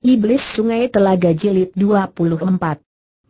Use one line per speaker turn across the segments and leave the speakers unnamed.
Iblis Sungai Telaga Jilid 24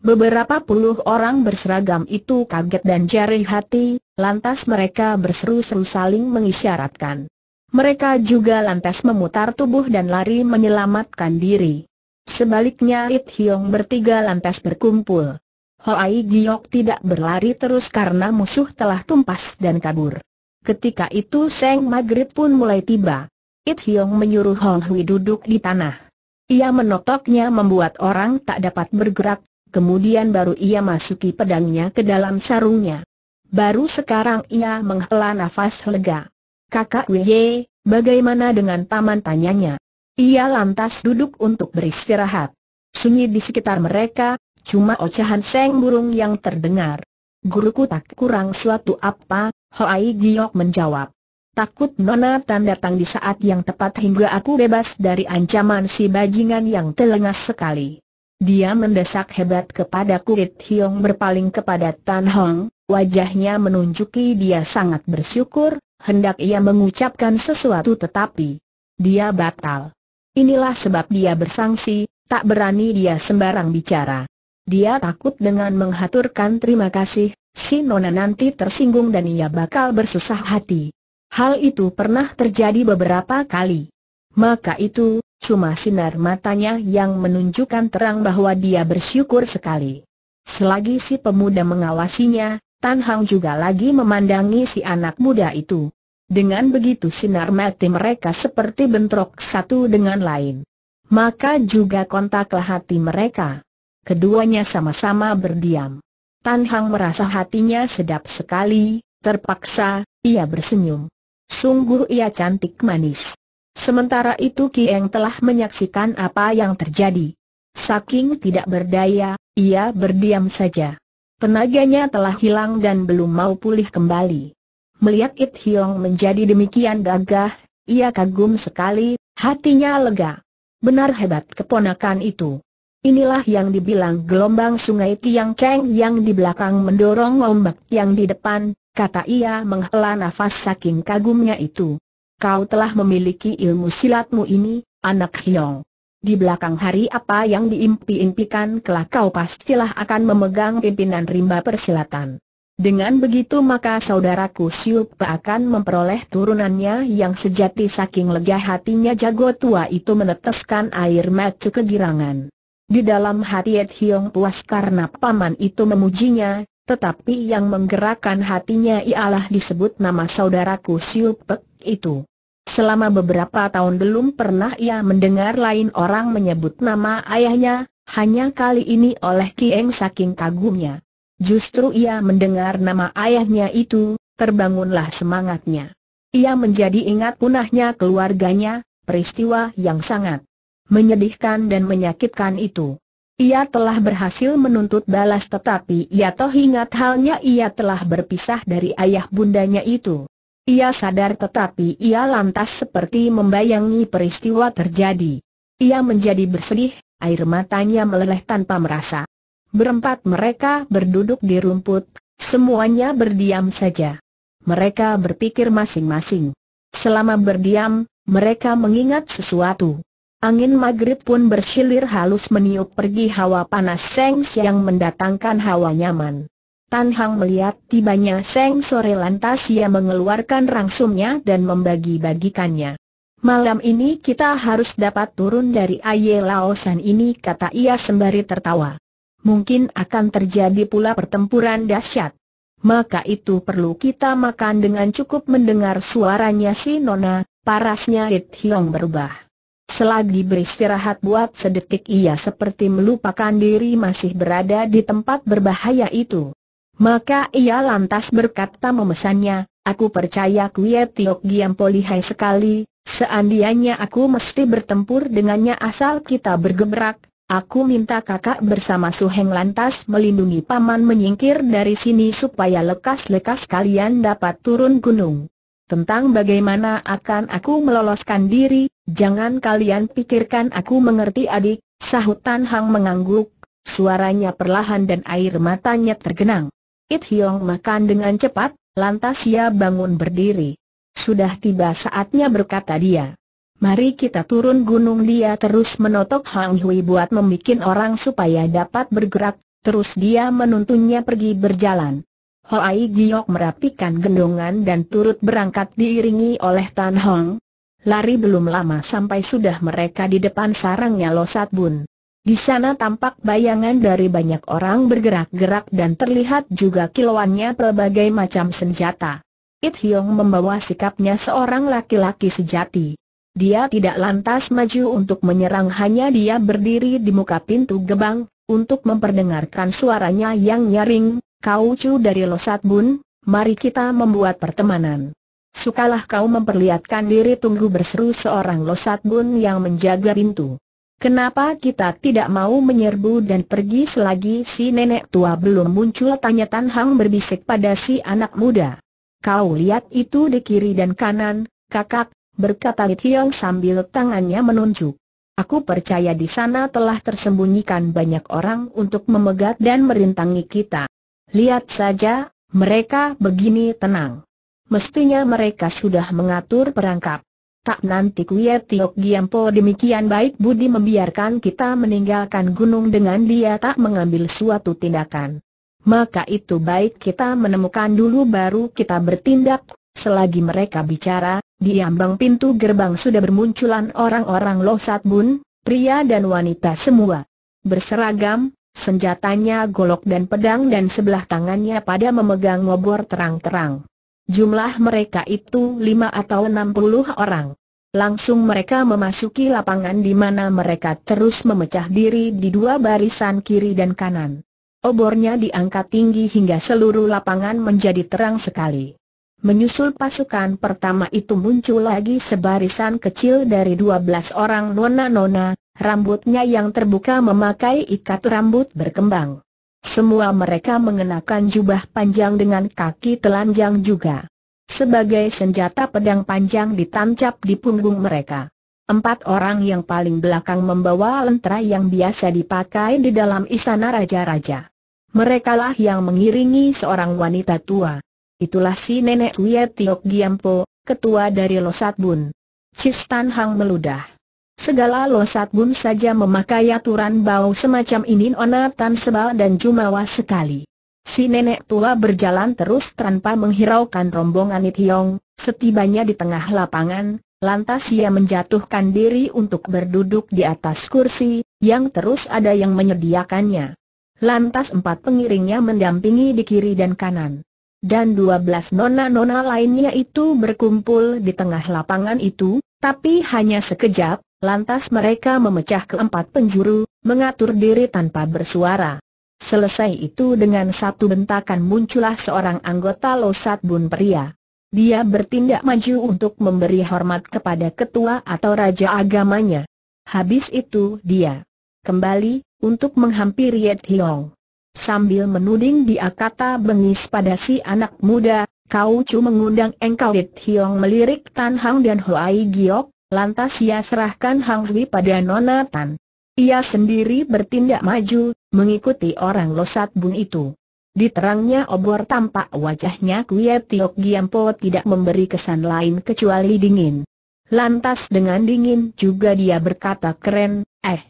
Beberapa puluh orang berseragam itu kaget dan jari hati, lantas mereka berseru-seru saling mengisyaratkan. Mereka juga lantas memutar tubuh dan lari menyelamatkan diri. Sebaliknya It Hiong bertiga lantas berkumpul. Hoai Giok tidak berlari terus karena musuh telah tumpas dan kabur. Ketika itu Seng Maghrib pun mulai tiba. It Hiong menyuruh Hong Hui duduk di tanah. Ia menotoknya membuat orang tak dapat bergerak, kemudian baru ia masuki pedangnya ke dalam sarungnya. Baru sekarang ia menghela nafas lega. Kakak Wei, bagaimana dengan paman tanyanya? Ia lantas duduk untuk beristirahat. Sunyi di sekitar mereka, cuma ocehan seng burung yang terdengar. Guruku tak kurang suatu apa, Hoai Giok menjawab. Takut Nona Tan datang di saat yang tepat hingga aku bebas dari ancaman si bajingan yang telengas sekali. Dia mendesak hebat kepada Kurit Hiong berpaling kepada Tan Hong, wajahnya menunjuki dia sangat bersyukur, hendak ia mengucapkan sesuatu tetapi dia batal. Inilah sebab dia bersangsi, tak berani dia sembarang bicara. Dia takut dengan menghaturkan terima kasih, si Nona nanti tersinggung dan ia bakal bersusah hati. Hal itu pernah terjadi beberapa kali. Maka itu, cuma sinar matanya yang menunjukkan terang bahwa dia bersyukur sekali. Selagi si pemuda mengawasinya, Tan Hang juga lagi memandangi si anak muda itu. Dengan begitu sinar mati mereka seperti bentrok satu dengan lain. Maka juga kontaklah hati mereka. Keduanya sama-sama berdiam. Tan Hang merasa hatinya sedap sekali, terpaksa, ia bersenyum. Sungguh ia cantik manis. Sementara itu Kieng telah menyaksikan apa yang terjadi. Saking tidak berdaya, ia berdiam saja. Tenaganya telah hilang dan belum mau pulih kembali. Melihat It Hiong menjadi demikian gagah, ia kagum sekali, hatinya lega. Benar hebat keponakan itu. Inilah yang dibilang gelombang sungai Tiang Keng yang di belakang mendorong ombak yang di depan, kata ia menghela nafas saking kagumnya itu. Kau telah memiliki ilmu silatmu ini, anak Hiong. Di belakang hari apa yang diimpi-impikan kelak kau pastilah akan memegang pimpinan rimba persilatan. Dengan begitu maka saudaraku Siup akan memperoleh turunannya yang sejati saking lega hatinya jago tua itu meneteskan air mata kegirangan. Di dalam hati Ed Hiong puas karena paman itu memujinya, tetapi yang menggerakkan hatinya ialah disebut nama saudaraku Siupek itu. Selama beberapa tahun belum pernah ia mendengar lain orang menyebut nama ayahnya, hanya kali ini oleh Kieng saking kagumnya. Justru ia mendengar nama ayahnya itu, terbangunlah semangatnya. Ia menjadi ingat punahnya keluarganya, peristiwa yang sangat menyedihkan dan menyakitkan itu. Ia telah berhasil menuntut balas tetapi ia toh ingat halnya ia telah berpisah dari ayah bundanya itu. Ia sadar tetapi ia lantas seperti membayangi peristiwa terjadi. Ia menjadi bersedih, air matanya meleleh tanpa merasa. Berempat mereka berduduk di rumput, semuanya berdiam saja. Mereka berpikir masing-masing. Selama berdiam, mereka mengingat sesuatu. Angin maghrib pun bersilir halus meniup pergi hawa panas Seng yang mendatangkan hawa nyaman. Tan Hang melihat tibanya Seng sore lantas ia mengeluarkan rangsumnya dan membagi-bagikannya. Malam ini kita harus dapat turun dari Aye Laosan ini kata ia sembari tertawa. Mungkin akan terjadi pula pertempuran dahsyat. Maka itu perlu kita makan dengan cukup mendengar suaranya si Nona, parasnya It Hiong berubah. Selagi beristirahat buat sedetik ia seperti melupakan diri masih berada di tempat berbahaya itu. Maka ia lantas berkata memesannya, aku percaya Kuya Tiok giam polihai sekali, seandainya aku mesti bertempur dengannya asal kita bergebrak, aku minta kakak bersama Suheng lantas melindungi paman menyingkir dari sini supaya lekas-lekas kalian dapat turun gunung. Tentang bagaimana akan aku meloloskan diri, jangan kalian pikirkan aku mengerti adik, sahut Tan Hang mengangguk, suaranya perlahan dan air matanya tergenang. It Hiong makan dengan cepat, lantas ia bangun berdiri. Sudah tiba saatnya berkata dia. Mari kita turun gunung dia terus menotok Hang Hui buat membuat orang supaya dapat bergerak, terus dia menuntunnya pergi berjalan. Hoai Giok merapikan gendongan dan turut berangkat diiringi oleh Tan Hong. Lari belum lama sampai sudah mereka di depan sarangnya Losat Bun. Di sana tampak bayangan dari banyak orang bergerak-gerak dan terlihat juga kilauannya pelbagai macam senjata. It Hyong membawa sikapnya seorang laki-laki sejati. Dia tidak lantas maju untuk menyerang hanya dia berdiri di muka pintu gebang, untuk memperdengarkan suaranya yang nyaring, Kau cu dari Losat Bun, mari kita membuat pertemanan. Sukalah kau memperlihatkan diri tunggu berseru seorang Losat Bun yang menjaga pintu. Kenapa kita tidak mau menyerbu dan pergi selagi si nenek tua belum muncul tanya Tan Hang berbisik pada si anak muda. Kau lihat itu di kiri dan kanan, kakak, berkata Li Tiong sambil tangannya menunjuk. Aku percaya di sana telah tersembunyikan banyak orang untuk memegat dan merintangi kita. Lihat saja, mereka begini tenang. Mestinya mereka sudah mengatur perangkap. Tak nanti Kuya Tiok Giampo demikian baik budi membiarkan kita meninggalkan gunung dengan dia tak mengambil suatu tindakan. Maka itu baik kita menemukan dulu baru kita bertindak. Selagi mereka bicara, di ambang pintu gerbang sudah bermunculan orang-orang Losat Bun, pria dan wanita semua. Berseragam, Senjatanya golok dan pedang dan sebelah tangannya pada memegang obor terang-terang. Jumlah mereka itu lima atau enam puluh orang. Langsung mereka memasuki lapangan di mana mereka terus memecah diri di dua barisan kiri dan kanan. Obornya diangkat tinggi hingga seluruh lapangan menjadi terang sekali. Menyusul pasukan pertama itu muncul lagi sebarisan kecil dari 12 orang nona-nona, rambutnya yang terbuka memakai ikat rambut berkembang. Semua mereka mengenakan jubah panjang dengan kaki telanjang juga. Sebagai senjata pedang panjang ditancap di punggung mereka. Empat orang yang paling belakang membawa lentera yang biasa dipakai di dalam istana raja-raja. Merekalah yang mengiringi seorang wanita tua. Itulah si nenek Wia Tiok Giampo, ketua dari Losat Bun. Cistan Hang meludah. Segala losat bun saja memakai aturan bau semacam ini nona Tan sebal dan jumawa sekali. Si nenek tua berjalan terus tanpa menghiraukan rombongan It Hiong, setibanya di tengah lapangan, lantas ia menjatuhkan diri untuk berduduk di atas kursi, yang terus ada yang menyediakannya. Lantas empat pengiringnya mendampingi di kiri dan kanan. Dan dua belas nona-nona lainnya itu berkumpul di tengah lapangan itu, tapi hanya sekejap, Lantas mereka memecah keempat penjuru, mengatur diri tanpa bersuara. Selesai itu dengan satu bentakan muncullah seorang anggota Losat Bun pria. Dia bertindak maju untuk memberi hormat kepada ketua atau raja agamanya. Habis itu dia kembali untuk menghampiri Yet Hiong. Sambil menuding dia kata bengis pada si anak muda, Kau cuma mengundang engkau Yet Hiong melirik Tan Hang dan Hoai Giok, Lantas ia serahkan Hang Hui pada Nona Tan. Ia sendiri bertindak maju, mengikuti orang Losat Bun itu. terangnya obor tampak wajahnya Kuya Tiok Giampo tidak memberi kesan lain kecuali dingin. Lantas dengan dingin juga dia berkata keren, eh,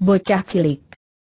bocah cilik.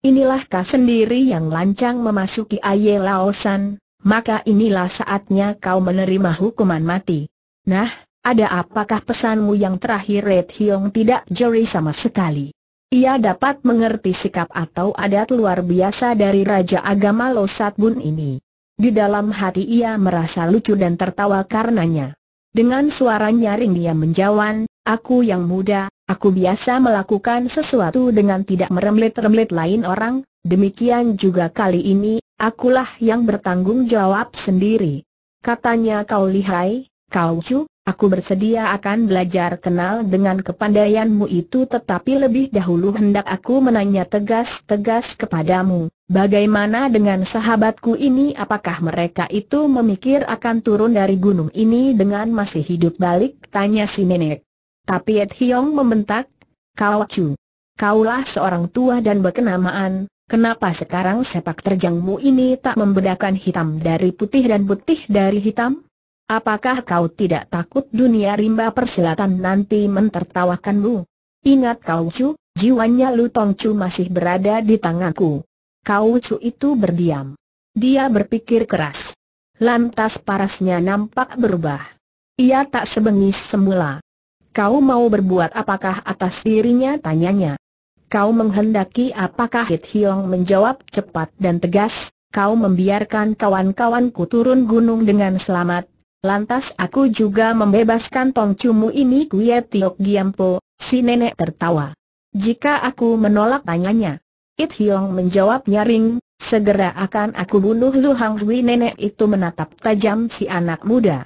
Inilah kau sendiri yang lancang memasuki Aye Laosan, maka inilah saatnya kau menerima hukuman mati. Nah, ada apakah pesanmu yang terakhir Red Hiong tidak jeri sama sekali? Ia dapat mengerti sikap atau adat luar biasa dari Raja Agama Losat Bun ini. Di dalam hati ia merasa lucu dan tertawa karenanya. Dengan suara nyaring dia menjawab, aku yang muda, aku biasa melakukan sesuatu dengan tidak meremlet-remlet lain orang, demikian juga kali ini, akulah yang bertanggung jawab sendiri. Katanya kau lihai, kau cu, Aku bersedia akan belajar kenal dengan kepandaianmu itu tetapi lebih dahulu hendak aku menanya tegas-tegas kepadamu, bagaimana dengan sahabatku ini apakah mereka itu memikir akan turun dari gunung ini dengan masih hidup balik? Tanya si nenek. Tapi Ed Hiong membentak, kau cu. Kaulah seorang tua dan berkenamaan, Kenapa sekarang sepak terjangmu ini tak membedakan hitam dari putih dan putih dari hitam? Apakah kau tidak takut dunia rimba persilatan nanti mentertawakanmu? Ingat kau cu, jiwanya Lu Tong cu masih berada di tanganku. Kau cu itu berdiam. Dia berpikir keras. Lantas parasnya nampak berubah. Ia tak sebengis semula. Kau mau berbuat apakah atas dirinya tanyanya. Kau menghendaki apakah Hit Hiong menjawab cepat dan tegas, kau membiarkan kawan-kawanku turun gunung dengan selamat, Lantas aku juga membebaskan Tong Cumu ini Kuya Tiok Giampo, si nenek tertawa. Jika aku menolak tanyanya. It Hiong menjawab nyaring, segera akan aku bunuh Lu Hang Hui nenek itu menatap tajam si anak muda.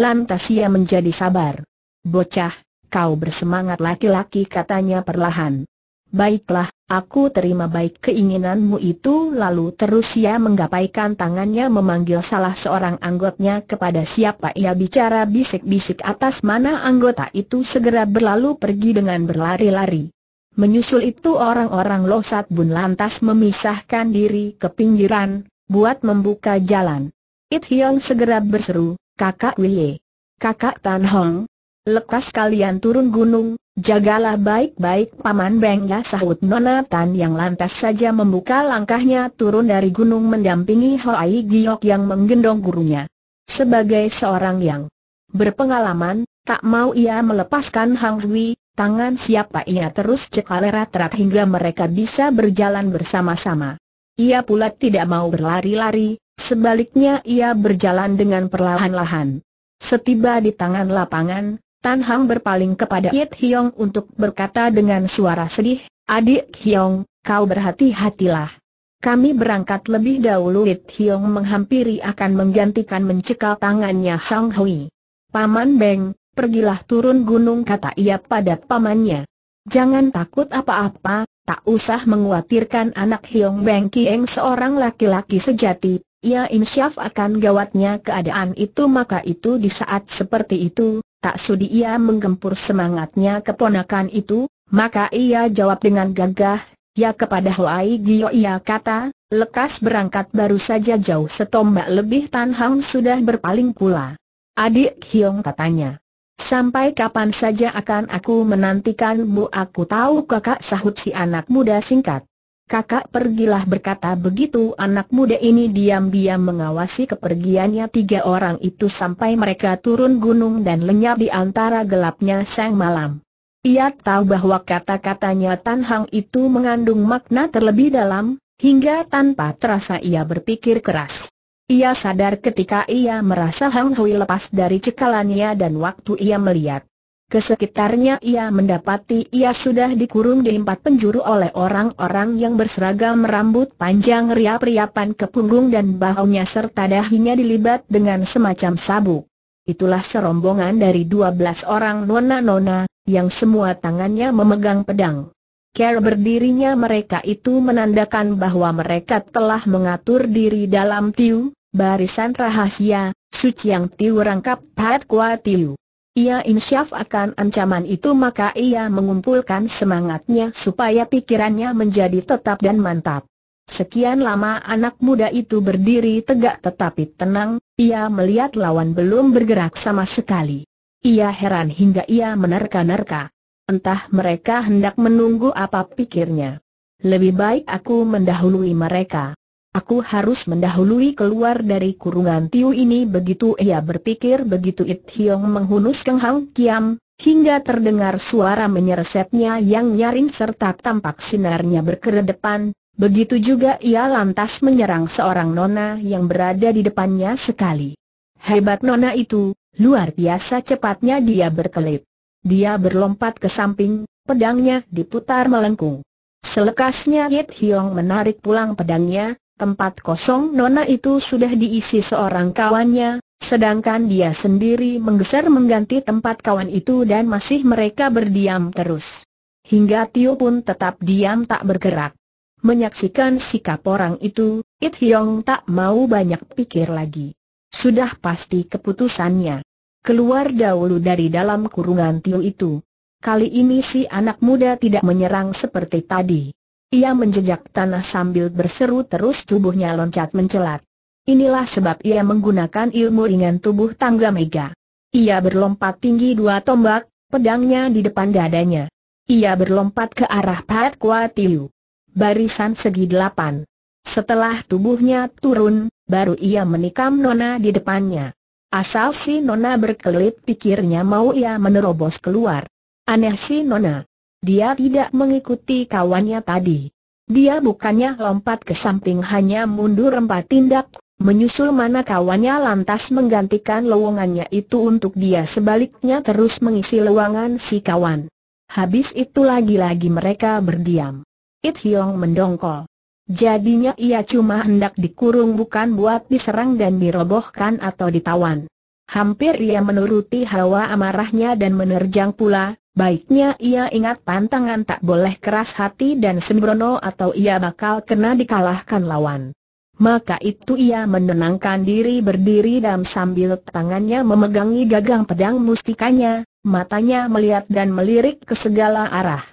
Lantas ia menjadi sabar. Bocah, kau bersemangat laki-laki katanya perlahan. Baiklah, Aku terima baik keinginanmu itu lalu terus ia menggapaikan tangannya memanggil salah seorang anggotnya kepada siapa ia bicara bisik-bisik atas mana anggota itu segera berlalu pergi dengan berlari-lari. Menyusul itu orang-orang Losat Bun lantas memisahkan diri ke pinggiran, buat membuka jalan. It Hyong segera berseru, kakak Wilye, kakak Tan Hong, lekas kalian turun gunung, Jagalah baik-baik Paman Bengga sahut Nona Tan yang lantas saja membuka langkahnya turun dari gunung mendampingi Hoai Giok yang menggendong gurunya. Sebagai seorang yang berpengalaman, tak mau ia melepaskan Hang Hui, tangan siapa ia terus cekalera terat hingga mereka bisa berjalan bersama-sama. Ia pula tidak mau berlari-lari, sebaliknya ia berjalan dengan perlahan-lahan. Setiba di tangan lapangan, Tan Hang berpaling kepada Yit Hiong untuk berkata dengan suara sedih, Adik Hiong, kau berhati-hatilah. Kami berangkat lebih dahulu Yit Hiong menghampiri akan menggantikan mencekal tangannya Hang Hui. Paman Beng, pergilah turun gunung kata ia pada pamannya. Jangan takut apa-apa, tak usah menguatirkan anak Hiong Beng Kieng seorang laki-laki sejati, ia insyaf akan gawatnya keadaan itu maka itu di saat seperti itu, tak sudi ia menggempur semangatnya keponakan itu, maka ia jawab dengan gagah, ya kepada Huai Gio ia kata, lekas berangkat baru saja jauh setombak lebih Tan Hang sudah berpaling pula. Adik Hiong katanya. Sampai kapan saja akan aku menantikanmu aku tahu kakak sahut si anak muda singkat. Kakak pergilah berkata begitu anak muda ini diam-diam mengawasi kepergiannya tiga orang itu sampai mereka turun gunung dan lenyap di antara gelapnya sang malam. Ia tahu bahwa kata-katanya Tan Hang itu mengandung makna terlebih dalam, hingga tanpa terasa ia berpikir keras. Ia sadar ketika ia merasa Hang Hui lepas dari cekalannya dan waktu ia melihat Kesekitarnya ia mendapati ia sudah dikurung di empat penjuru oleh orang-orang yang berseragam rambut panjang riap-riapan ke punggung dan bahunya serta dahinya dilibat dengan semacam sabuk. Itulah serombongan dari dua belas orang nona-nona, yang semua tangannya memegang pedang. Cara berdirinya mereka itu menandakan bahwa mereka telah mengatur diri dalam tiu, barisan rahasia, suci yang tiu rangkap pat kuat tiu ia insyaf akan ancaman itu maka ia mengumpulkan semangatnya supaya pikirannya menjadi tetap dan mantap. Sekian lama anak muda itu berdiri tegak tetapi tenang, ia melihat lawan belum bergerak sama sekali. Ia heran hingga ia menerka-nerka. Entah mereka hendak menunggu apa pikirnya. Lebih baik aku mendahului mereka. Aku harus mendahului keluar dari kurungan Tiu ini begitu ia berpikir begitu It Hiong menghunus Keng Kiam, hingga terdengar suara menyeresetnya yang nyaring serta tampak sinarnya berkeredepan, begitu juga ia lantas menyerang seorang nona yang berada di depannya sekali. Hebat nona itu, luar biasa cepatnya dia berkelip. Dia berlompat ke samping, pedangnya diputar melengkung. Selekasnya Yit Hiong menarik pulang pedangnya, Tempat kosong Nona itu sudah diisi seorang kawannya, sedangkan dia sendiri menggeser mengganti tempat kawan itu dan masih mereka berdiam terus. Hingga Tio pun tetap diam tak bergerak. Menyaksikan sikap orang itu, It Hyong tak mau banyak pikir lagi. Sudah pasti keputusannya. Keluar dahulu dari dalam kurungan Tio itu. Kali ini si anak muda tidak menyerang seperti tadi. Ia menjejak tanah sambil berseru terus tubuhnya loncat mencelat. Inilah sebab ia menggunakan ilmu ringan tubuh tangga mega. Ia berlompat tinggi dua tombak, pedangnya di depan dadanya. Ia berlompat ke arah Pat Tiu. Barisan segi delapan. Setelah tubuhnya turun, baru ia menikam Nona di depannya. Asal si Nona berkelit pikirnya mau ia menerobos keluar. Aneh si Nona. Dia tidak mengikuti kawannya tadi. Dia bukannya lompat ke samping hanya mundur empat tindak, menyusul mana kawannya lantas menggantikan lowongannya itu untuk dia sebaliknya terus mengisi lowongan si kawan. Habis itu lagi-lagi mereka berdiam. It Hiong mendongkol. Jadinya ia cuma hendak dikurung bukan buat diserang dan dirobohkan atau ditawan. Hampir ia menuruti hawa amarahnya dan menerjang pula, Baiknya ia ingat pantangan tak boleh keras hati dan sembrono atau ia bakal kena dikalahkan lawan. Maka itu ia menenangkan diri berdiri dan sambil tangannya memegangi gagang pedang mustikanya, matanya melihat dan melirik ke segala arah.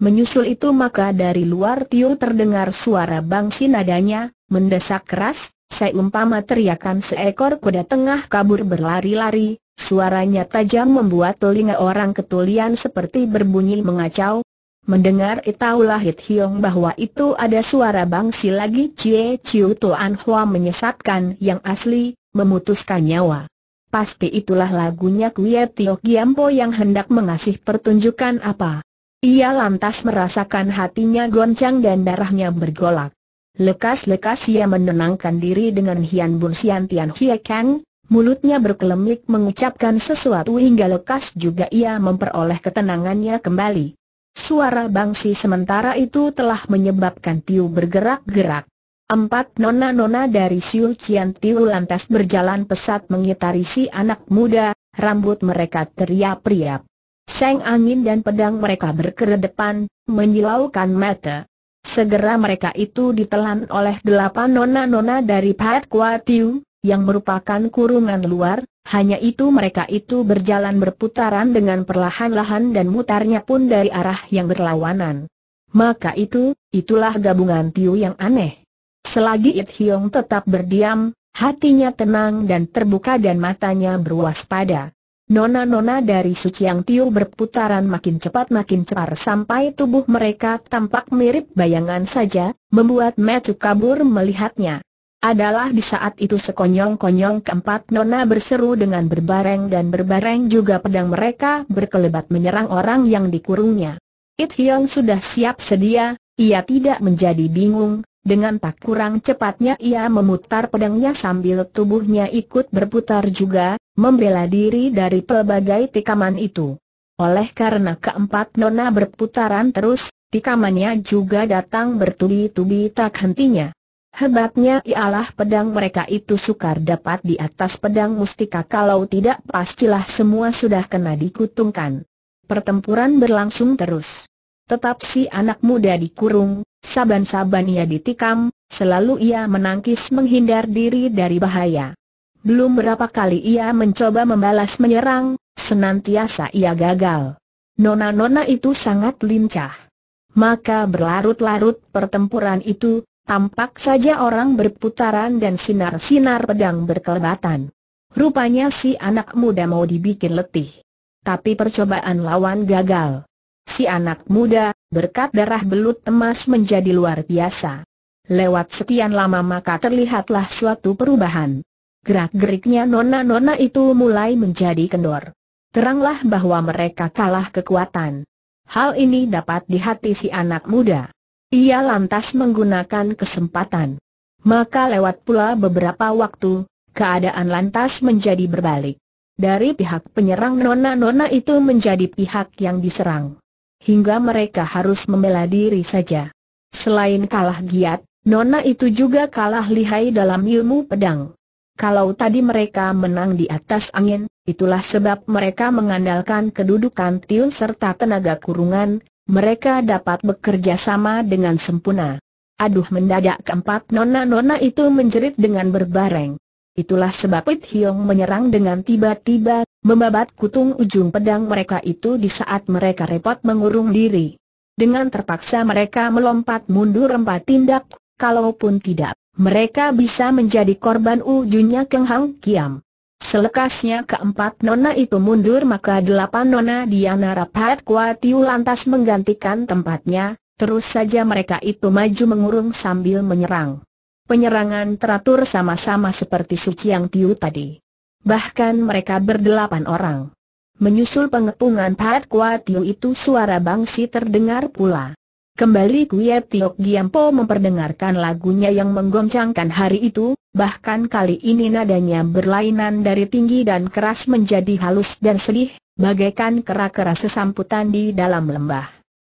Menyusul itu maka dari luar tiur terdengar suara bangsi nadanya, mendesak keras, saya umpama teriakan seekor kuda tengah kabur berlari-lari, suaranya tajam membuat telinga orang ketulian seperti berbunyi mengacau. Mendengar itaulah Hit Hiong bahwa itu ada suara bangsi lagi Cie Ciu Tuan Hua menyesatkan yang asli, memutuskan nyawa. Pasti itulah lagunya Kuya Tio Giampo yang hendak mengasih pertunjukan apa. Ia lantas merasakan hatinya goncang dan darahnya bergolak. Lekas-lekas ia menenangkan diri dengan Hian Bun Sian Tian Hie Kang, mulutnya berkelemik mengucapkan sesuatu hingga lekas juga ia memperoleh ketenangannya kembali. Suara bangsi sementara itu telah menyebabkan Tiu bergerak-gerak. Empat nona-nona dari Siu Cian Tiu lantas berjalan pesat mengitari si anak muda, rambut mereka teriap-riap. Seng angin dan pedang mereka berkeredepan, menyilaukan mata segera mereka itu ditelan oleh delapan nona-nona dari Pat Kuatiu, yang merupakan kurungan luar, hanya itu mereka itu berjalan berputaran dengan perlahan-lahan dan mutarnya pun dari arah yang berlawanan. Maka itu, itulah gabungan Tiu yang aneh. Selagi It Hiong tetap berdiam, hatinya tenang dan terbuka dan matanya berwaspada. Nona-nona dari Suciang Tiu berputaran makin cepat makin cepat sampai tubuh mereka tampak mirip bayangan saja, membuat Matthew kabur melihatnya. Adalah di saat itu sekonyong-konyong keempat nona berseru dengan berbareng dan berbareng juga pedang mereka berkelebat menyerang orang yang dikurungnya. It Hyong sudah siap sedia, ia tidak menjadi bingung, dengan tak kurang cepatnya ia memutar pedangnya sambil tubuhnya ikut berputar juga, membela diri dari pelbagai tikaman itu. Oleh karena keempat nona berputaran terus, tikamannya juga datang bertubi-tubi tak hentinya. Hebatnya ialah pedang mereka itu sukar dapat di atas pedang mustika kalau tidak pastilah semua sudah kena dikutungkan. Pertempuran berlangsung terus. Tetap si anak muda dikurung, Saban-saban ia ditikam, selalu ia menangkis menghindar diri dari bahaya. Belum berapa kali ia mencoba membalas menyerang, senantiasa ia gagal. Nona-nona itu sangat lincah. Maka berlarut-larut pertempuran itu, tampak saja orang berputaran dan sinar-sinar pedang berkelebatan. Rupanya si anak muda mau dibikin letih. Tapi percobaan lawan gagal. Si anak muda, berkat darah belut emas menjadi luar biasa. Lewat sekian lama maka terlihatlah suatu perubahan. Gerak-geriknya nona-nona itu mulai menjadi kendor. Teranglah bahwa mereka kalah kekuatan. Hal ini dapat dihati si anak muda. Ia lantas menggunakan kesempatan. Maka lewat pula beberapa waktu, keadaan lantas menjadi berbalik. Dari pihak penyerang nona-nona itu menjadi pihak yang diserang hingga mereka harus membela diri saja. Selain kalah giat, Nona itu juga kalah lihai dalam ilmu pedang. Kalau tadi mereka menang di atas angin, itulah sebab mereka mengandalkan kedudukan til serta tenaga kurungan, mereka dapat bekerja sama dengan sempurna. Aduh mendadak keempat nona-nona itu menjerit dengan berbareng. Itulah sebab It Hiong menyerang dengan tiba-tiba Membabat kutung ujung pedang mereka itu di saat mereka repot mengurung diri. Dengan terpaksa mereka melompat mundur empat tindak, kalaupun tidak, mereka bisa menjadi korban ujungnya Keng Hang Kiam. Selekasnya keempat nona itu mundur maka delapan nona Diana Rapat Kuatiu lantas menggantikan tempatnya, terus saja mereka itu maju mengurung sambil menyerang. Penyerangan teratur sama-sama seperti suciang Tiu tadi. Bahkan mereka berdelapan orang. Menyusul pengepungan Pat Kuat Tio itu suara bangsi terdengar pula. Kembali Kuya Tiok Giampo memperdengarkan lagunya yang menggoncangkan hari itu, bahkan kali ini nadanya berlainan dari tinggi dan keras menjadi halus dan sedih, bagaikan kera-kera sesamputan di dalam lembah.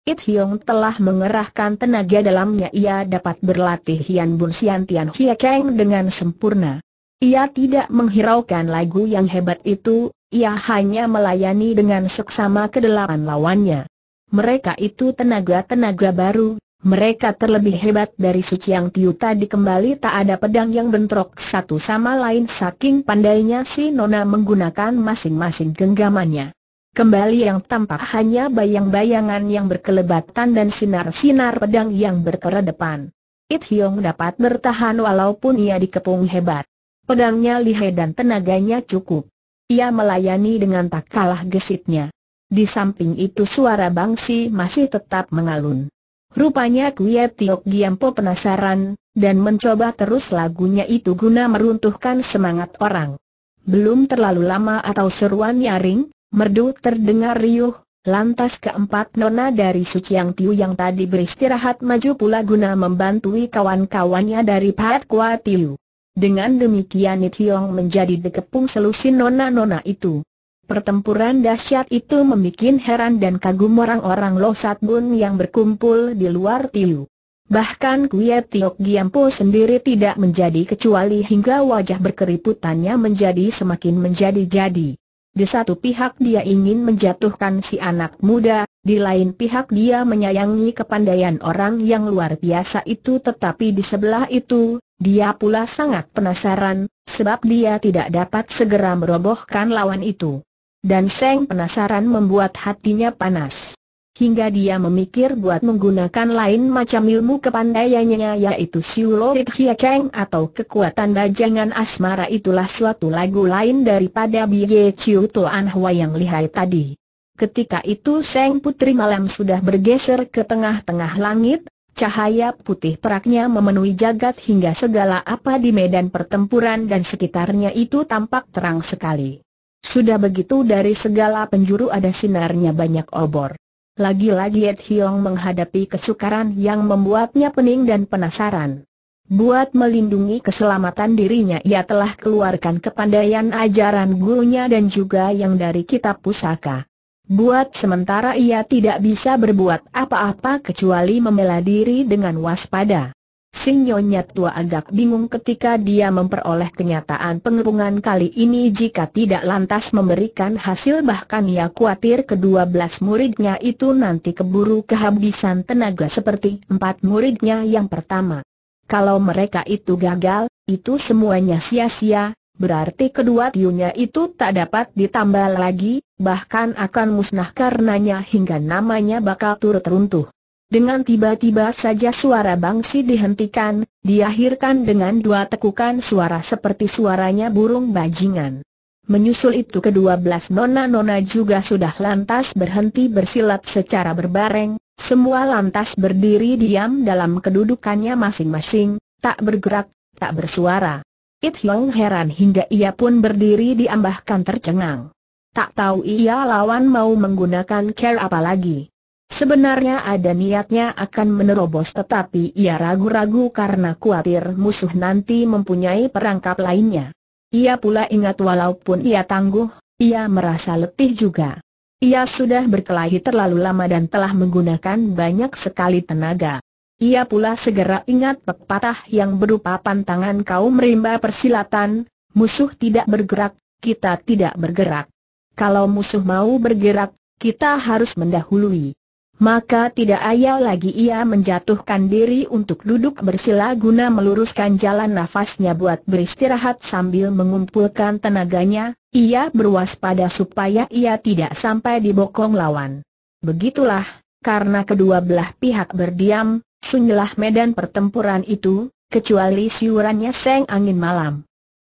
It Hiong telah mengerahkan tenaga dalamnya ia dapat berlatih Hian Bun Sian Tian Hia Keng dengan sempurna. Ia tidak menghiraukan lagu yang hebat itu, ia hanya melayani dengan seksama kedelapan lawannya. Mereka itu tenaga-tenaga baru, mereka terlebih hebat dari suci yang Tiu tadi kembali tak ada pedang yang bentrok satu sama lain saking pandainya si Nona menggunakan masing-masing genggamannya. Kembali yang tampak hanya bayang-bayangan yang berkelebatan dan sinar-sinar pedang yang berkeredepan. It Hiong dapat bertahan walaupun ia dikepung hebat. Pedangnya lihai dan tenaganya cukup. Ia melayani dengan tak kalah gesitnya. Di samping itu suara Bangsi masih tetap mengalun. Rupanya Kuya Tiok Giampo penasaran, dan mencoba terus lagunya itu guna meruntuhkan semangat orang. Belum terlalu lama atau seruan nyaring, merdu terdengar riuh, lantas keempat nona dari Suciang Tiu yang tadi beristirahat maju pula guna membantui kawan-kawannya dari Pat Kua Tiu. Dengan demikian Nitiong menjadi dekepung selusin nona-nona itu. Pertempuran dahsyat itu membuat heran dan kagum orang-orang Lo bun yang berkumpul di luar Tiu. Bahkan Kuya Tiok Giampo sendiri tidak menjadi kecuali hingga wajah berkeriputannya menjadi semakin menjadi-jadi. Di satu pihak dia ingin menjatuhkan si anak muda, di lain pihak dia menyayangi kepandaian orang yang luar biasa itu tetapi di sebelah itu, dia pula sangat penasaran, sebab dia tidak dapat segera merobohkan lawan itu. Dan Seng penasaran membuat hatinya panas. Hingga dia memikir buat menggunakan lain macam ilmu kepandaiannya yaitu Siulorit Hiakeng atau kekuatan bajangan asmara itulah suatu lagu lain daripada Biye Chiu Tuan Hwa yang lihai tadi. Ketika itu Seng Putri Malam sudah bergeser ke tengah-tengah langit, Cahaya putih peraknya memenuhi jagat hingga segala apa di medan pertempuran dan sekitarnya itu tampak terang sekali. Sudah begitu dari segala penjuru ada sinarnya banyak obor. Lagi-lagi Ed Hiong menghadapi kesukaran yang membuatnya pening dan penasaran. Buat melindungi keselamatan dirinya ia telah keluarkan kepandaian ajaran gurunya dan juga yang dari kitab pusaka. Buat sementara ia tidak bisa berbuat apa-apa kecuali membela diri dengan waspada. Sing Nyonya Tua agak bingung ketika dia memperoleh kenyataan pengerungan kali ini jika tidak lantas memberikan hasil bahkan ia khawatir kedua belas muridnya itu nanti keburu kehabisan tenaga seperti empat muridnya yang pertama. Kalau mereka itu gagal, itu semuanya sia-sia, berarti kedua tiunya itu tak dapat ditambah lagi, bahkan akan musnah karenanya hingga namanya bakal turut runtuh. Dengan tiba-tiba saja suara Bangsi dihentikan, diakhirkan dengan dua tekukan suara seperti suaranya burung bajingan. Menyusul itu kedua belas nona-nona juga sudah lantas berhenti bersilat secara berbareng, semua lantas berdiri diam dalam kedudukannya masing-masing, tak bergerak, tak bersuara. It Hiong heran hingga ia pun berdiri diambahkan tercengang. Tak tahu ia lawan mau menggunakan care apa lagi. Sebenarnya ada niatnya akan menerobos tetapi ia ragu-ragu karena khawatir musuh nanti mempunyai perangkap lainnya. Ia pula ingat walaupun ia tangguh, ia merasa letih juga. Ia sudah berkelahi terlalu lama dan telah menggunakan banyak sekali tenaga. Ia pula segera ingat pepatah yang berupa pantangan kaum rimba persilatan, musuh tidak bergerak, kita tidak bergerak. Kalau musuh mau bergerak, kita harus mendahului. Maka tidak ayal lagi ia menjatuhkan diri untuk duduk bersila guna meluruskan jalan nafasnya buat beristirahat sambil mengumpulkan tenaganya, ia berwaspada supaya ia tidak sampai dibokong lawan. Begitulah, karena kedua belah pihak berdiam, sunyilah medan pertempuran itu, kecuali siurannya seng angin malam.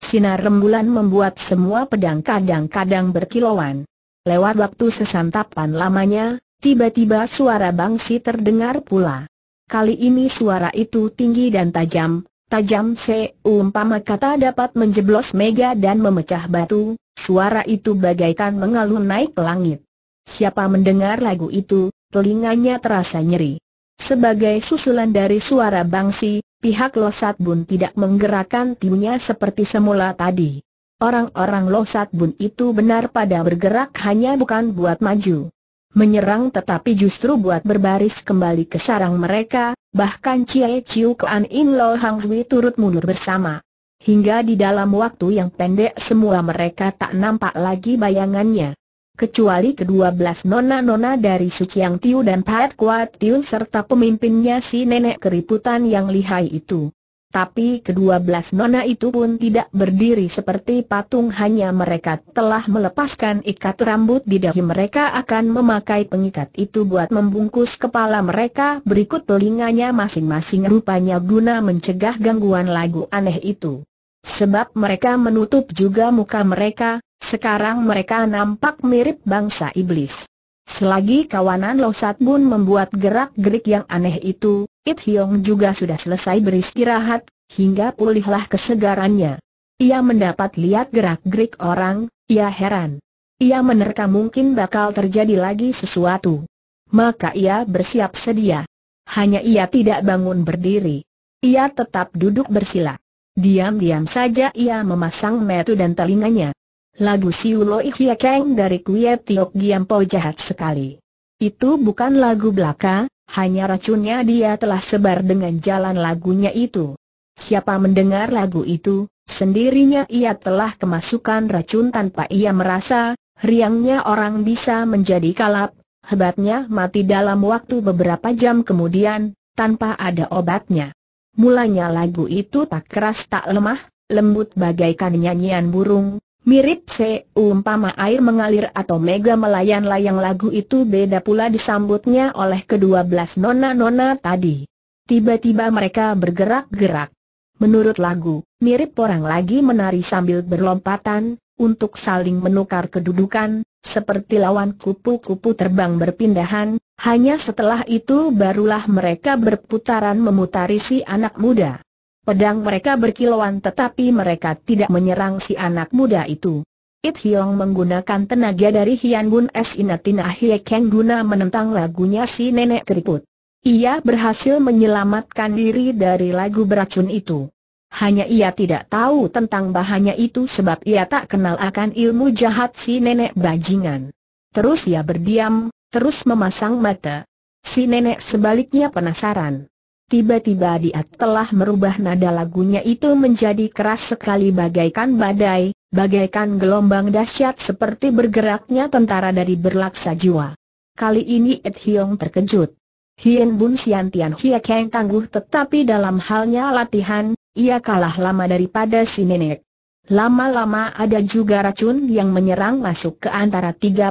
Sinar rembulan membuat semua pedang kadang-kadang berkilauan. Lewat waktu sesantapan lamanya, tiba-tiba suara bangsi terdengar pula. Kali ini suara itu tinggi dan tajam, tajam seumpama kata dapat menjeblos mega dan memecah batu, suara itu bagaikan mengalun naik ke langit. Siapa mendengar lagu itu, telinganya terasa nyeri. Sebagai susulan dari suara bangsi, pihak Losat Bun tidak menggerakkan timnya seperti semula tadi. Orang-orang Losat Bun itu benar pada bergerak hanya bukan buat maju. Menyerang tetapi justru buat berbaris kembali ke sarang mereka, bahkan Cie Chiu Kuan In Lo Hang Hui turut mundur bersama. Hingga di dalam waktu yang pendek semua mereka tak nampak lagi bayangannya kecuali kedua belas nona-nona dari Suciang Tiu dan Pat Kuat Tiu serta pemimpinnya si nenek keriputan yang lihai itu. Tapi kedua belas nona itu pun tidak berdiri seperti patung hanya mereka telah melepaskan ikat rambut di dahi mereka akan memakai pengikat itu buat membungkus kepala mereka berikut telinganya masing-masing rupanya guna mencegah gangguan lagu aneh itu. Sebab mereka menutup juga muka mereka, sekarang mereka nampak mirip bangsa iblis. Selagi kawanan Losat Sat Bun membuat gerak-gerik yang aneh itu, It Hyong juga sudah selesai beristirahat, hingga pulihlah kesegarannya. Ia mendapat lihat gerak-gerik orang, ia heran. Ia menerka mungkin bakal terjadi lagi sesuatu. Maka ia bersiap sedia. Hanya ia tidak bangun berdiri. Ia tetap duduk bersila. Diam-diam saja ia memasang metu dan telinganya. Lagu Siulo Ihya keng dari Kuya Tiok Giampo jahat sekali. Itu bukan lagu belaka, hanya racunnya dia telah sebar dengan jalan lagunya itu. Siapa mendengar lagu itu, sendirinya ia telah kemasukan racun tanpa ia merasa, riangnya orang bisa menjadi kalap, hebatnya mati dalam waktu beberapa jam kemudian, tanpa ada obatnya. Mulanya lagu itu tak keras tak lemah, lembut bagaikan nyanyian burung, Mirip seumpama air mengalir atau mega melayan-layang lagu itu beda pula disambutnya oleh kedua belas nona-nona tadi. Tiba-tiba mereka bergerak-gerak. Menurut lagu, mirip orang lagi menari sambil berlompatan, untuk saling menukar kedudukan, seperti lawan kupu-kupu terbang berpindahan, hanya setelah itu barulah mereka berputaran memutari si anak muda. Pedang mereka berkilauan tetapi mereka tidak menyerang si anak muda itu. It Hiong menggunakan tenaga dari Hian Bun S. Inatina Hie Keng guna menentang lagunya si nenek keriput. Ia berhasil menyelamatkan diri dari lagu beracun itu. Hanya ia tidak tahu tentang bahannya itu sebab ia tak kenal akan ilmu jahat si nenek bajingan. Terus ia berdiam, terus memasang mata. Si nenek sebaliknya penasaran. Tiba-tiba dia telah merubah nada lagunya itu menjadi keras sekali bagaikan badai, bagaikan gelombang dahsyat seperti bergeraknya tentara dari berlaksa jiwa. Kali ini Ed Hiong terkejut. Hien Bun Sian Tian Hia Kang tangguh tetapi dalam halnya latihan, ia kalah lama daripada si nenek. Lama-lama ada juga racun yang menyerang masuk ke antara 36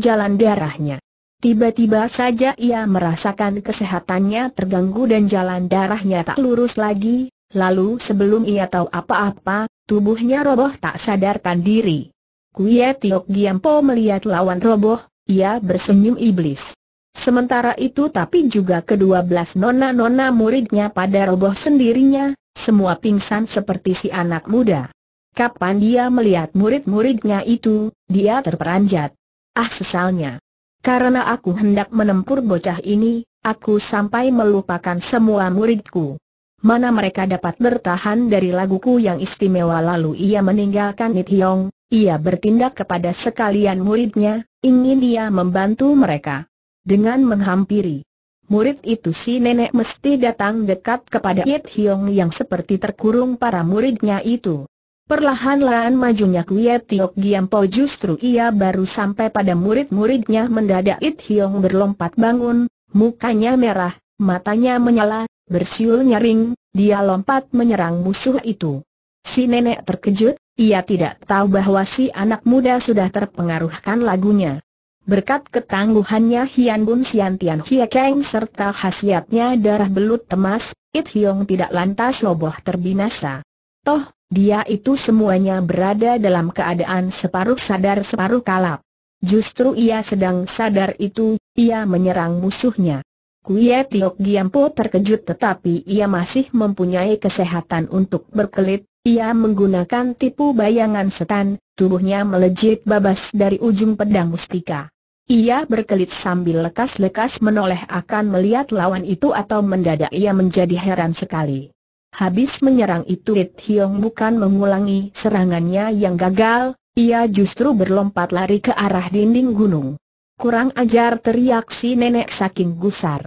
jalan darahnya. Tiba-tiba saja ia merasakan kesehatannya terganggu dan jalan darahnya tak lurus lagi, lalu sebelum ia tahu apa-apa, tubuhnya roboh tak sadarkan diri. Kuya Tiok Giampo melihat lawan roboh, ia bersenyum iblis. Sementara itu tapi juga kedua belas nona-nona muridnya pada roboh sendirinya, semua pingsan seperti si anak muda. Kapan dia melihat murid-muridnya itu, dia terperanjat. Ah sesalnya. Karena aku hendak menempur bocah ini, aku sampai melupakan semua muridku. Mana mereka dapat bertahan dari laguku yang istimewa lalu ia meninggalkan Hiong. ia bertindak kepada sekalian muridnya, ingin dia membantu mereka. Dengan menghampiri murid itu si nenek mesti datang dekat kepada Nit Hiong yang seperti terkurung para muridnya itu. Perlahan-lahan majunya Kuya Tiok Giampo justru ia baru sampai pada murid-muridnya mendadak It Hiong berlompat bangun, mukanya merah, matanya menyala, bersiul nyaring, dia lompat menyerang musuh itu. Si nenek terkejut, ia tidak tahu bahwa si anak muda sudah terpengaruhkan lagunya. Berkat ketangguhannya Hian Bun Sian Tian Hia Kang serta khasiatnya darah belut temas, It Hiong tidak lantas loboh terbinasa. Toh, dia itu semuanya berada dalam keadaan separuh sadar separuh kalap. Justru ia sedang sadar itu, ia menyerang musuhnya. Kuya Tiok Giampo terkejut tetapi ia masih mempunyai kesehatan untuk berkelit, ia menggunakan tipu bayangan setan, tubuhnya melejit babas dari ujung pedang mustika. Ia berkelit sambil lekas-lekas menoleh akan melihat lawan itu atau mendadak ia menjadi heran sekali. Habis menyerang itu It Hiong bukan mengulangi serangannya yang gagal, ia justru berlompat lari ke arah dinding gunung. Kurang ajar teriak si nenek saking gusar.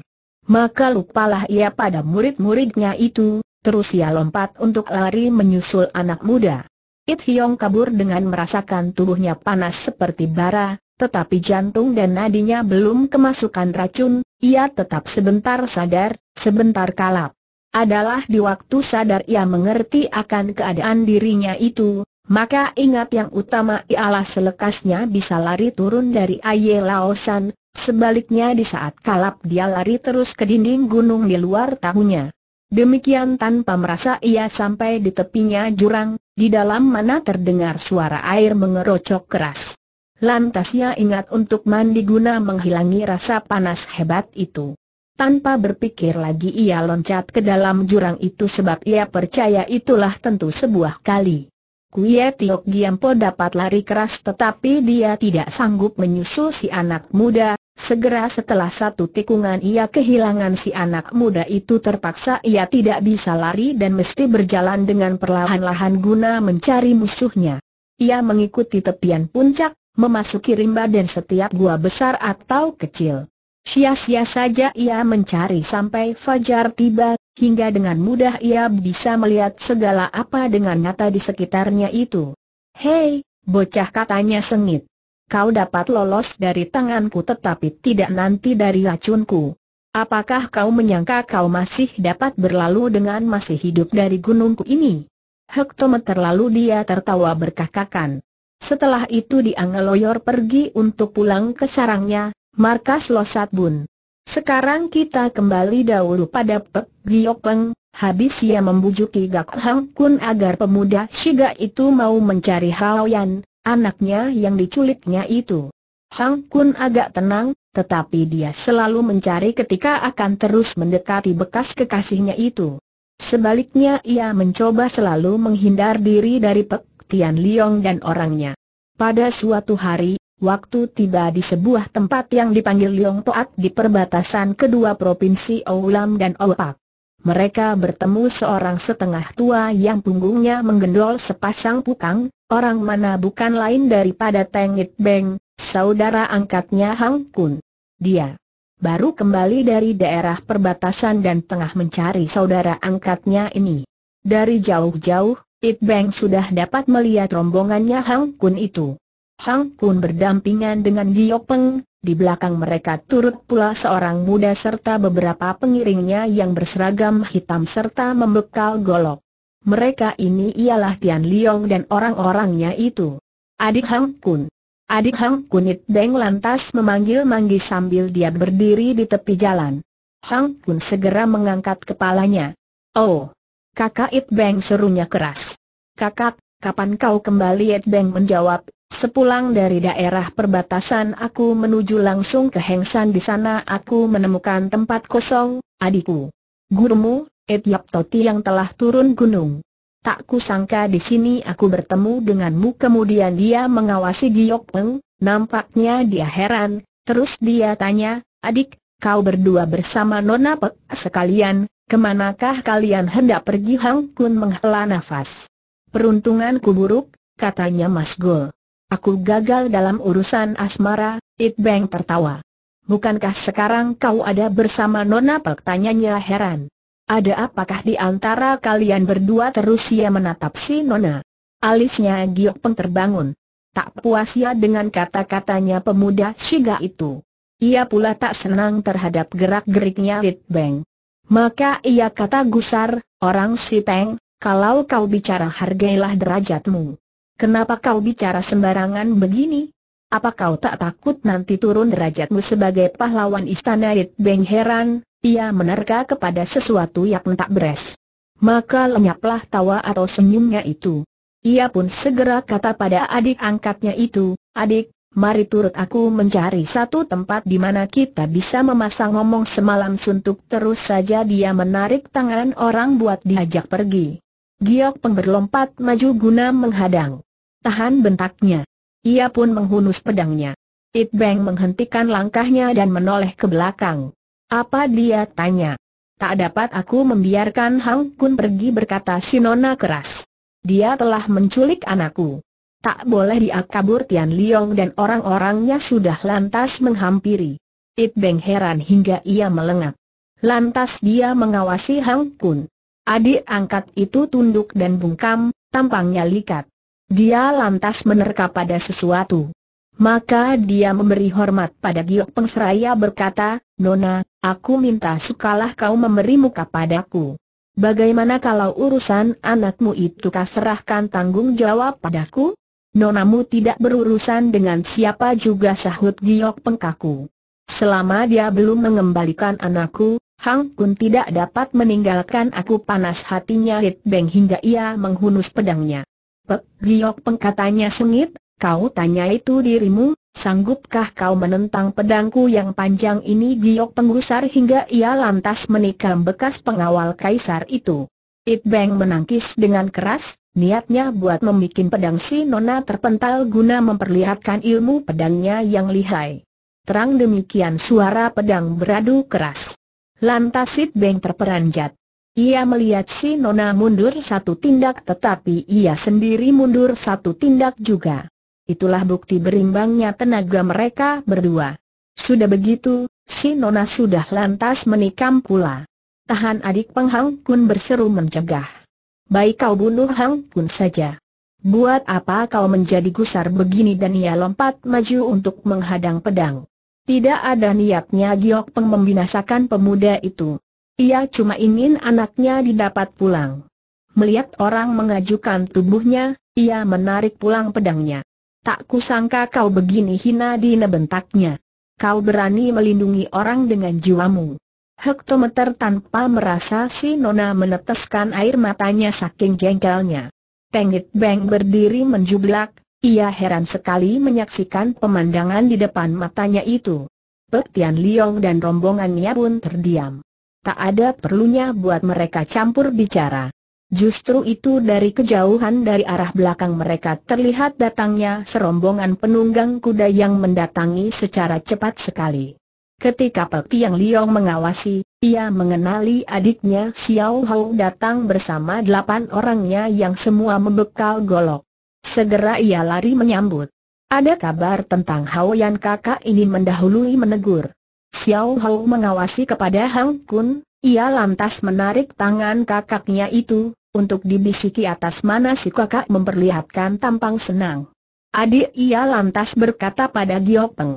Maka lupalah ia pada murid-muridnya itu, terus ia lompat untuk lari menyusul anak muda. It Hiong kabur dengan merasakan tubuhnya panas seperti bara, tetapi jantung dan nadinya belum kemasukan racun, ia tetap sebentar sadar, sebentar kalap adalah di waktu sadar ia mengerti akan keadaan dirinya itu, maka ingat yang utama ialah selekasnya bisa lari turun dari Aye Laosan, sebaliknya di saat kalap dia lari terus ke dinding gunung di luar tahunya. Demikian tanpa merasa ia sampai di tepinya jurang, di dalam mana terdengar suara air mengerocok keras. Lantas ia ingat untuk mandi guna menghilangi rasa panas hebat itu. Tanpa berpikir lagi ia loncat ke dalam jurang itu sebab ia percaya itulah tentu sebuah kali. Kuya Tiok Giampo dapat lari keras tetapi dia tidak sanggup menyusul si anak muda, Segera setelah satu tikungan ia kehilangan si anak muda itu terpaksa ia tidak bisa lari dan mesti berjalan dengan perlahan-lahan guna mencari musuhnya. Ia mengikuti tepian puncak, memasuki rimba dan setiap gua besar atau kecil. Sia-sia saja ia mencari sampai fajar tiba, hingga dengan mudah ia bisa melihat segala apa dengan mata di sekitarnya itu. Hei, bocah katanya sengit. Kau dapat lolos dari tanganku tetapi tidak nanti dari racunku. Apakah kau menyangka kau masih dapat berlalu dengan masih hidup dari gunungku ini? Hektometer lalu dia tertawa berkakakan. Setelah itu dia ngeloyor pergi untuk pulang ke sarangnya, Markas Losat Bun. Sekarang kita kembali dahulu pada Pek Giok habis ia membujuki Gak Hang Kun agar pemuda Shiga itu mau mencari Hao Yan, anaknya yang diculiknya itu. Hang Kun agak tenang, tetapi dia selalu mencari ketika akan terus mendekati bekas kekasihnya itu. Sebaliknya ia mencoba selalu menghindar diri dari Pek Tian Liong dan orangnya. Pada suatu hari, Waktu tiba di sebuah tempat yang dipanggil Liong Toat di perbatasan kedua provinsi Oulam dan Opak. Mereka bertemu seorang setengah tua yang punggungnya menggendol sepasang pukang, orang mana bukan lain daripada Teng It Beng, saudara angkatnya Hang Kun. Dia baru kembali dari daerah perbatasan dan tengah mencari saudara angkatnya ini. Dari jauh-jauh, It Beng sudah dapat melihat rombongannya Hang Kun itu. Hang pun berdampingan dengan Giok Peng, di belakang mereka turut pula seorang muda serta beberapa pengiringnya yang berseragam hitam serta membekal golok. Mereka ini ialah Tian Liong dan orang-orangnya itu. Adik Hang Kun. Adik Hang Kunit Deng lantas memanggil-manggil sambil dia berdiri di tepi jalan. Hang Kun segera mengangkat kepalanya. Oh, kakak It Beng serunya keras. Kakak, kapan kau kembali It Beng menjawab, Sepulang dari daerah perbatasan aku menuju langsung ke Hengsan di sana aku menemukan tempat kosong, adikku. Gurumu, Etiap Toti yang telah turun gunung. Tak kusangka di sini aku bertemu denganmu kemudian dia mengawasi Giok Peng, nampaknya dia heran, terus dia tanya, adik, kau berdua bersama Nona Pek sekalian, kemanakah kalian hendak pergi Hang Kun menghela nafas. Peruntunganku buruk, katanya Mas Gol. Aku gagal dalam urusan asmara, It Bang tertawa. Bukankah sekarang kau ada bersama Nona Pek? Tanyanya heran. Ada apakah di antara kalian berdua terus ia menatap si Nona? Alisnya Giok Peng terbangun. Tak puas ia dengan kata-katanya pemuda Shiga itu. Ia pula tak senang terhadap gerak-geriknya It Bang. Maka ia kata gusar, orang si Teng, kalau kau bicara hargailah derajatmu. Kenapa kau bicara sembarangan begini? Apa kau tak takut nanti turun derajatmu sebagai pahlawan istana Rit Beng heran, ia menerka kepada sesuatu yang tak beres. Maka lenyaplah tawa atau senyumnya itu. Ia pun segera kata pada adik angkatnya itu, adik, mari turut aku mencari satu tempat di mana kita bisa memasang ngomong semalam suntuk terus saja dia menarik tangan orang buat diajak pergi. Giok Peng berlompat maju guna menghadang. Tahan bentaknya. Ia pun menghunus pedangnya. It Bang menghentikan langkahnya dan menoleh ke belakang. Apa dia tanya? Tak dapat aku membiarkan Hang Kun pergi berkata Nona keras. Dia telah menculik anakku. Tak boleh dia kabur Tian Liong dan orang-orangnya sudah lantas menghampiri. It Beng heran hingga ia melengak. Lantas dia mengawasi Hang Kun. Adik angkat itu tunduk dan bungkam, tampangnya likat. Dia lantas menerka pada sesuatu. Maka dia memberi hormat pada Giok Pengseraya berkata, Nona, aku minta sukalah kau memberi muka padaku. Bagaimana kalau urusan anakmu itu kau tanggung jawab padaku? Nonamu tidak berurusan dengan siapa juga sahut Giok Pengkaku. Selama dia belum mengembalikan anakku, Hang Kun tidak dapat meninggalkan aku panas hatinya Lit Beng hingga ia menghunus pedangnya. Pek Giok pengkatanya sengit, kau tanya itu dirimu, sanggupkah kau menentang pedangku yang panjang ini Giok penggusar hingga ia lantas menikam bekas pengawal kaisar itu. It Beng menangkis dengan keras, niatnya buat membuat pedang si Nona terpental guna memperlihatkan ilmu pedangnya yang lihai. Terang demikian suara pedang beradu keras. Lantas Sid Beng terperanjat. Ia melihat si Nona mundur satu tindak tetapi ia sendiri mundur satu tindak juga. Itulah bukti berimbangnya tenaga mereka berdua. Sudah begitu, si Nona sudah lantas menikam pula. Tahan adik Penghang Kun berseru mencegah. Baik kau bunuh Hang Kun saja. Buat apa kau menjadi gusar begini dan ia lompat maju untuk menghadang pedang. Tidak ada niatnya Giok Peng membinasakan pemuda itu. Ia cuma ingin anaknya didapat pulang. Melihat orang mengajukan tubuhnya, ia menarik pulang pedangnya. Tak kusangka kau begini hina di nebentaknya. Kau berani melindungi orang dengan jiwamu. Hektometer tanpa merasa si Nona meneteskan air matanya saking jengkelnya. Tengit Beng berdiri menjublak, ia heran sekali menyaksikan pemandangan di depan matanya itu. Pek Tian Liong dan rombongannya pun terdiam. Tak ada perlunya buat mereka campur bicara. Justru itu dari kejauhan dari arah belakang mereka terlihat datangnya serombongan penunggang kuda yang mendatangi secara cepat sekali. Ketika Pek Tian Liong mengawasi, ia mengenali adiknya Xiao Hao datang bersama delapan orangnya yang semua membekal golok. Segera ia lari menyambut. Ada kabar tentang Hao Yan kakak ini mendahului menegur. Xiao Hao mengawasi kepada Hang Kun, ia lantas menarik tangan kakaknya itu, untuk dibisiki atas mana si kakak memperlihatkan tampang senang. Adik ia lantas berkata pada Giok Peng.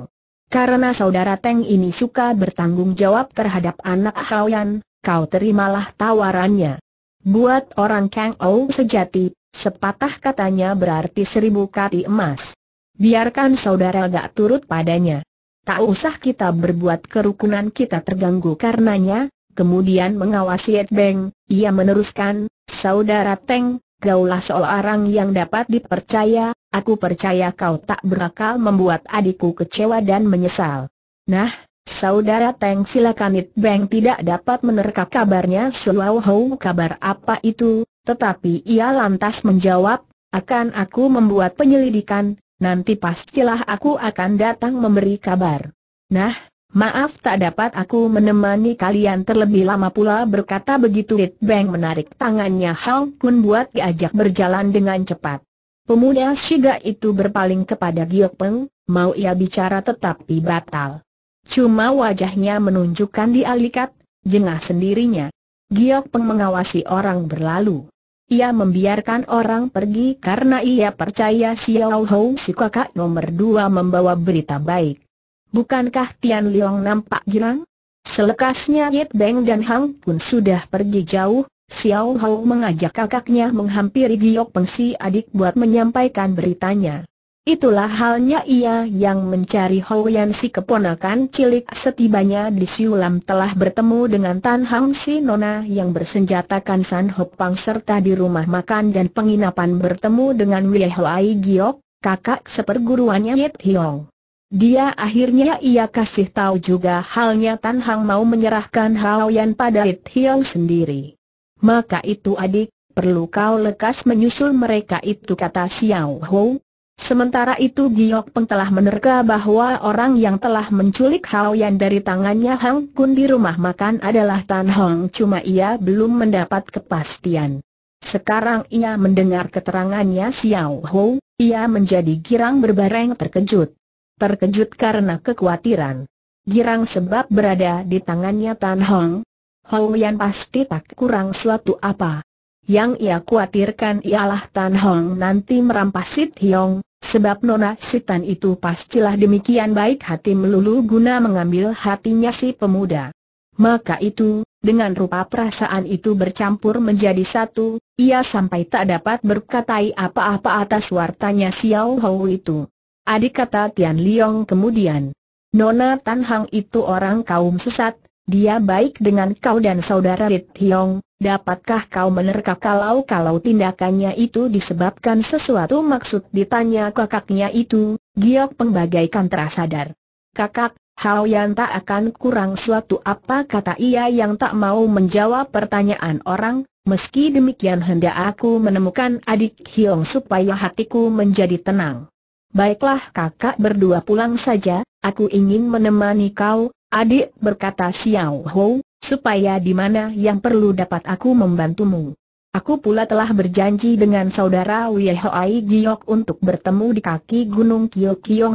Karena saudara Teng ini suka bertanggung jawab terhadap anak Haoyan, kau terimalah tawarannya. Buat orang Kang Ou sejati, Sepatah katanya berarti seribu kati emas. Biarkan saudara gak turut padanya. Tak usah kita berbuat kerukunan kita terganggu karenanya, kemudian mengawasi Ed Beng, ia meneruskan, Saudara Teng, gaulah seorang yang dapat dipercaya, aku percaya kau tak berakal membuat adikku kecewa dan menyesal. Nah, Saudara Teng silakan Ed Beng tidak dapat menerka kabarnya selau Hou kabar apa itu, tetapi ia lantas menjawab, akan aku membuat penyelidikan, nanti pastilah aku akan datang memberi kabar. Nah, maaf tak dapat aku menemani kalian terlebih lama pula berkata begitu Rit Bang menarik tangannya hal Kun buat diajak berjalan dengan cepat. Pemuda Shiga itu berpaling kepada Giok Peng, mau ia bicara tetapi batal. Cuma wajahnya menunjukkan dialikat, jengah sendirinya. Giok Peng mengawasi orang berlalu. Ia membiarkan orang pergi karena ia percaya Xiao Hou si kakak nomor dua membawa berita baik. Bukankah Tian Liang nampak girang? Selekasnya Yit Beng dan Hang pun sudah pergi jauh, Xiao Hou mengajak kakaknya menghampiri Giok Pengsi adik buat menyampaikan beritanya. Itulah halnya ia yang mencari Hoyan si keponakan cilik setibanya di Siulam telah bertemu dengan Tan Hang si Nona yang bersenjatakan San Pang serta di rumah makan dan penginapan bertemu dengan Wei Hoai Giok, kakak seperguruannya Yit Hiong. Dia akhirnya ia kasih tahu juga halnya Tan Hang mau menyerahkan Hoyan pada Yit Hiong sendiri. Maka itu adik, perlu kau lekas menyusul mereka itu kata Xiao Hou Sementara itu Giok Peng telah menerka bahwa orang yang telah menculik Hao Yan dari tangannya Hang Kun di rumah makan adalah Tan Hong cuma ia belum mendapat kepastian. Sekarang ia mendengar keterangannya Xiao Ho, ia menjadi girang berbareng terkejut. Terkejut karena kekhawatiran. Girang sebab berada di tangannya Tan Hong. Hao Yan pasti tak kurang suatu apa. Yang ia khawatirkan ialah Tan Hong nanti merampas Sit Hiong, sebab Nona Sitan itu pastilah demikian baik hati melulu guna mengambil hatinya si pemuda. Maka itu, dengan rupa perasaan itu bercampur menjadi satu, ia sampai tak dapat berkatai apa-apa atas wartanya Xiao Hou itu. Adik kata Tian Liong kemudian, Nona Tan Hang itu orang kaum sesat, dia baik dengan kau dan saudara Rit Hiong, Dapatkah kau menerka kalau-kalau tindakannya itu disebabkan sesuatu maksud ditanya kakaknya itu, Giok pembagaikan bagaikan terasa sadar. Kakak, Hao Yan tak akan kurang suatu apa kata ia yang tak mau menjawab pertanyaan orang, meski demikian hendak aku menemukan adik Hiong supaya hatiku menjadi tenang. Baiklah kakak berdua pulang saja, aku ingin menemani kau, adik berkata Xiao Hou, supaya di mana yang perlu dapat aku membantumu. Aku pula telah berjanji dengan saudara Wiehoai Giok untuk bertemu di kaki Gunung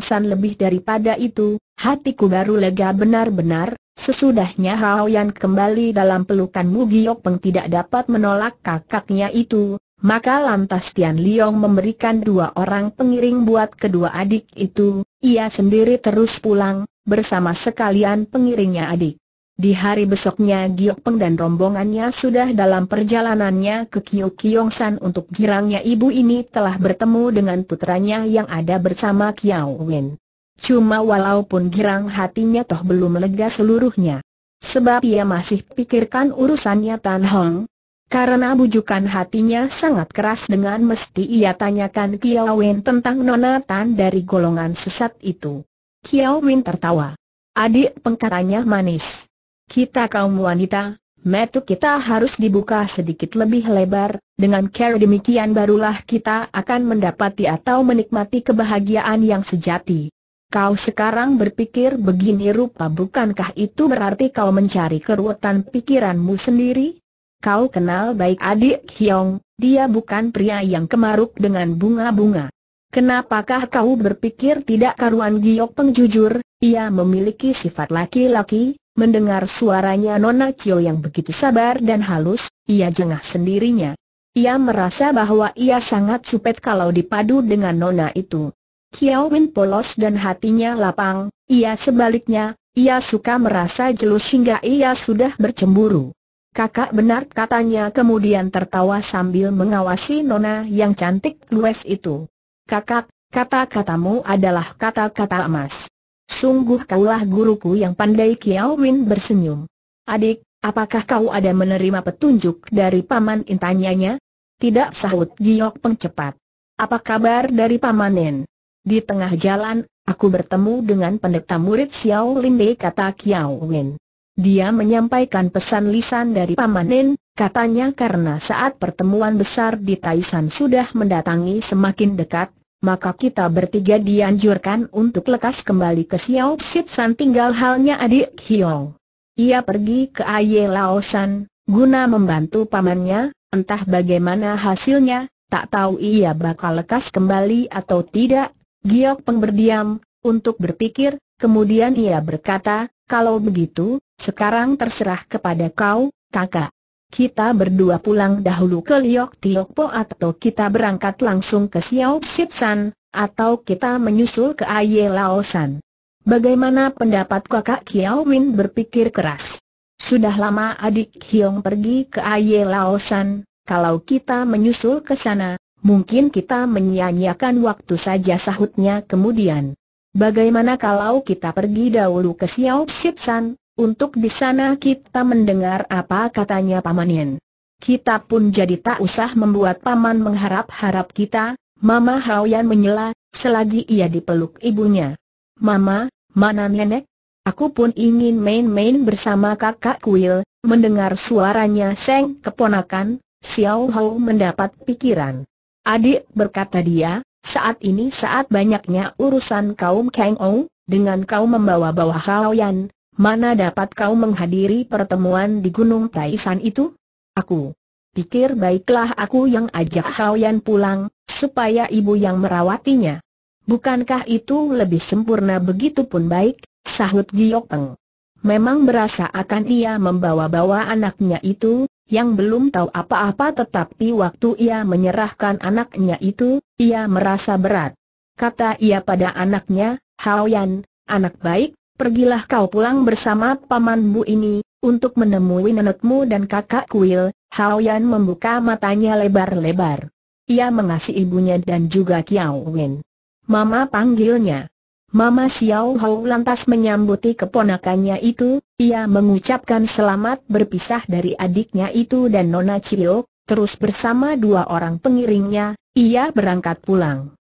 San lebih daripada itu, hatiku baru lega benar-benar, sesudahnya Hao Yan kembali dalam pelukanmu Giok Peng tidak dapat menolak kakaknya itu, maka lantas Tian Liong memberikan dua orang pengiring buat kedua adik itu, ia sendiri terus pulang, bersama sekalian pengiringnya adik. Di hari besoknya Giok Peng dan rombongannya sudah dalam perjalanannya ke Kiu Kiong San untuk girangnya ibu ini telah bertemu dengan putranya yang ada bersama Kiao Wen. Cuma walaupun girang hatinya toh belum lega seluruhnya. Sebab ia masih pikirkan urusannya Tan Hong. Karena bujukan hatinya sangat keras dengan mesti ia tanyakan Kiao Wen tentang Nona Tan dari golongan sesat itu. Kiao Wen tertawa. Adik pengkatanya manis. Kita kaum wanita, metu kita harus dibuka sedikit lebih lebar, dengan cara demikian barulah kita akan mendapati atau menikmati kebahagiaan yang sejati. Kau sekarang berpikir begini rupa bukankah itu berarti kau mencari keruwetan pikiranmu sendiri? Kau kenal baik adik Hyong, dia bukan pria yang kemaruk dengan bunga-bunga. Kenapakah kau berpikir tidak karuan Giok pengjujur, ia memiliki sifat laki-laki, Mendengar suaranya Nona Cio yang begitu sabar dan halus, ia jengah sendirinya. Ia merasa bahwa ia sangat supet kalau dipadu dengan Nona itu. Kiao Win polos dan hatinya lapang, ia sebaliknya, ia suka merasa jelus hingga ia sudah bercemburu. Kakak benar katanya kemudian tertawa sambil mengawasi Nona yang cantik lues itu. Kakak, kata-katamu adalah kata-kata emas. Sungguh kaulah guruku yang pandai Kiao Win bersenyum. Adik, apakah kau ada menerima petunjuk dari Paman Intanyanya? Tidak sahut Giok Peng cepat. Apa kabar dari Paman In? Di tengah jalan, aku bertemu dengan pendeta murid Xiao Lin Bei kata Kiao Win. Dia menyampaikan pesan lisan dari Paman In, katanya karena saat pertemuan besar di Taisan sudah mendatangi semakin dekat, maka kita bertiga dianjurkan untuk lekas kembali ke Xiao Sit San tinggal halnya adik Hiong. Ia pergi ke Aye Laosan, guna membantu pamannya, entah bagaimana hasilnya, tak tahu ia bakal lekas kembali atau tidak. Giok Peng berdiam, untuk berpikir, kemudian ia berkata, kalau begitu, sekarang terserah kepada kau, kakak kita berdua pulang dahulu ke Liok Tiok Po atau kita berangkat langsung ke Xiao Sip San, atau kita menyusul ke Aye Lao San. Bagaimana pendapat kakak Kiao Win berpikir keras? Sudah lama adik Hiong pergi ke Aye Lao San, kalau kita menyusul ke sana, mungkin kita menyia-nyiakan waktu saja sahutnya kemudian. Bagaimana kalau kita pergi dahulu ke Xiao Sip San, untuk di sana kita mendengar apa katanya Paman Yen. Kita pun jadi tak usah membuat Paman mengharap-harap kita, Mama Yan menyela, selagi ia dipeluk ibunya. Mama, mana nenek? Aku pun ingin main-main bersama kakak kuil, mendengar suaranya Seng keponakan, Xiao Hao mendapat pikiran. Adik berkata dia, saat ini saat banyaknya urusan kaum Kang Ou, dengan kau membawa-bawa Yan, mana dapat kau menghadiri pertemuan di Gunung Taisan itu? Aku pikir baiklah aku yang ajak Haoyan pulang, supaya ibu yang merawatinya. Bukankah itu lebih sempurna begitu pun baik, sahut Giyok Peng. Memang berasa akan ia membawa-bawa anaknya itu, yang belum tahu apa-apa tetapi waktu ia menyerahkan anaknya itu, ia merasa berat. Kata ia pada anaknya, Hao anak baik, pergilah kau pulang bersama pamanmu ini, untuk menemui nenekmu dan kakak kuil, Hao Yan membuka matanya lebar-lebar. Ia mengasihi ibunya dan juga Kiao Wen. Mama panggilnya. Mama Xiao Hao lantas menyambuti keponakannya itu, ia mengucapkan selamat berpisah dari adiknya itu dan Nona Chiyo, terus bersama dua orang pengiringnya, ia berangkat pulang.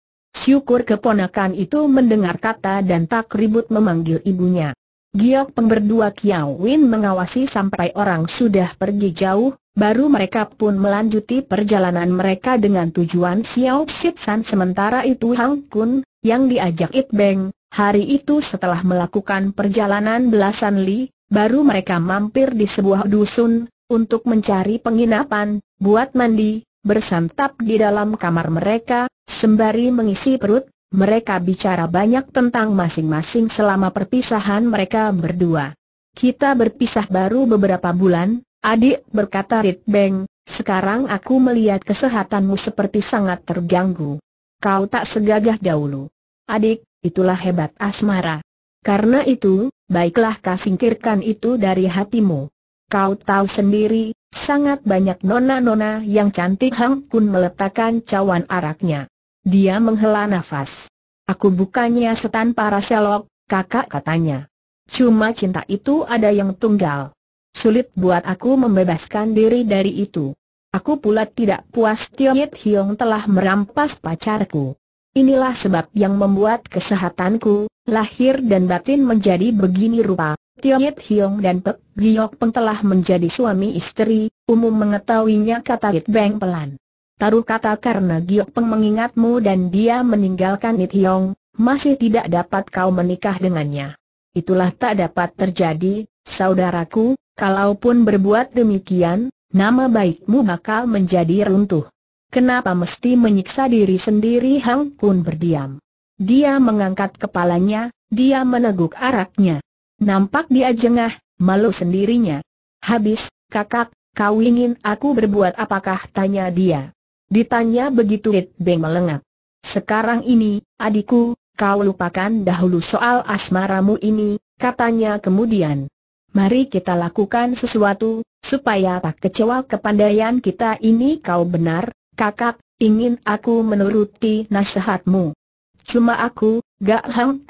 Syukur keponakan itu mendengar kata dan tak ribut memanggil ibunya. Giok pemberdua berdua Win mengawasi sampai orang sudah pergi jauh, baru mereka pun melanjuti perjalanan mereka dengan tujuan Xiao Sip San sementara itu Hang Kun, yang diajak It Beng, hari itu setelah melakukan perjalanan belasan li, baru mereka mampir di sebuah dusun, untuk mencari penginapan, buat mandi, bersantap di dalam kamar mereka, Sembari mengisi perut, mereka bicara banyak tentang masing-masing selama perpisahan mereka berdua. Kita berpisah baru beberapa bulan, adik berkata Rit Beng, sekarang aku melihat kesehatanmu seperti sangat terganggu. Kau tak segagah dahulu. Adik, itulah hebat asmara. Karena itu, baiklah kau singkirkan itu dari hatimu. Kau tahu sendiri, sangat banyak nona-nona yang cantik Hang Kun meletakkan cawan araknya. Dia menghela nafas. Aku bukannya setan para selok, kakak katanya. Cuma cinta itu ada yang tunggal. Sulit buat aku membebaskan diri dari itu. Aku pula tidak puas Tio Yit Hiong telah merampas pacarku. Inilah sebab yang membuat kesehatanku, lahir dan batin menjadi begini rupa. Tio Yit Hiong dan Pek Giyok Peng telah menjadi suami istri, umum mengetahuinya kata Yit Beng pelan. Taruh kata karena Peng mengingatmu dan dia meninggalkan Hiong, masih tidak dapat kau menikah dengannya. Itulah tak dapat terjadi, saudaraku, kalaupun berbuat demikian, nama baikmu bakal menjadi runtuh. Kenapa mesti menyiksa diri sendiri Hang Kun berdiam. Dia mengangkat kepalanya, dia meneguk araknya. Nampak dia jengah, malu sendirinya. Habis, kakak, kau ingin aku berbuat apakah tanya dia. Ditanya begitu It Beng melengat. Sekarang ini, adikku, kau lupakan dahulu soal asmaramu ini, katanya kemudian. Mari kita lakukan sesuatu, supaya tak kecewa kepandaian kita ini kau benar, kakak, ingin aku menuruti nasihatmu. Cuma aku, Gak Hang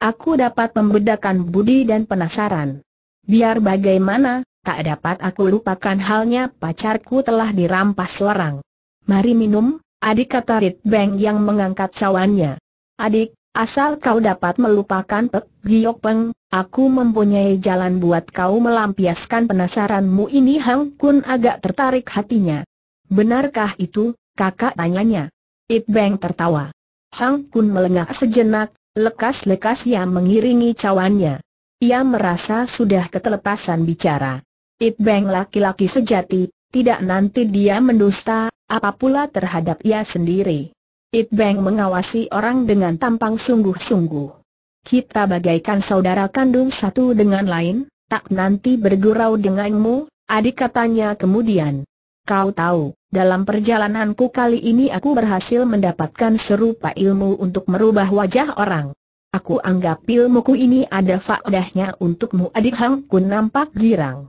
aku dapat membedakan budi dan penasaran. Biar bagaimana, tak dapat aku lupakan halnya pacarku telah dirampas orang. Mari minum, adik kata Rit Beng yang mengangkat cawannya. Adik, asal kau dapat melupakan Pek Giok Peng, aku mempunyai jalan buat kau melampiaskan penasaranmu ini Hang Kun agak tertarik hatinya. Benarkah itu, kakak tanyanya. It Beng tertawa. Hang Kun melengah sejenak, lekas-lekas ia mengiringi cawannya. Ia merasa sudah ketelepasan bicara. It Beng laki-laki sejati, tidak nanti dia mendusta, apa pula terhadap ia sendiri. It Bang mengawasi orang dengan tampang sungguh-sungguh. Kita bagaikan saudara kandung satu dengan lain, tak nanti bergurau denganmu, adik katanya kemudian. Kau tahu, dalam perjalananku kali ini aku berhasil mendapatkan serupa ilmu untuk merubah wajah orang. Aku anggap ilmuku ini ada faedahnya untukmu adik Hang nampak girang.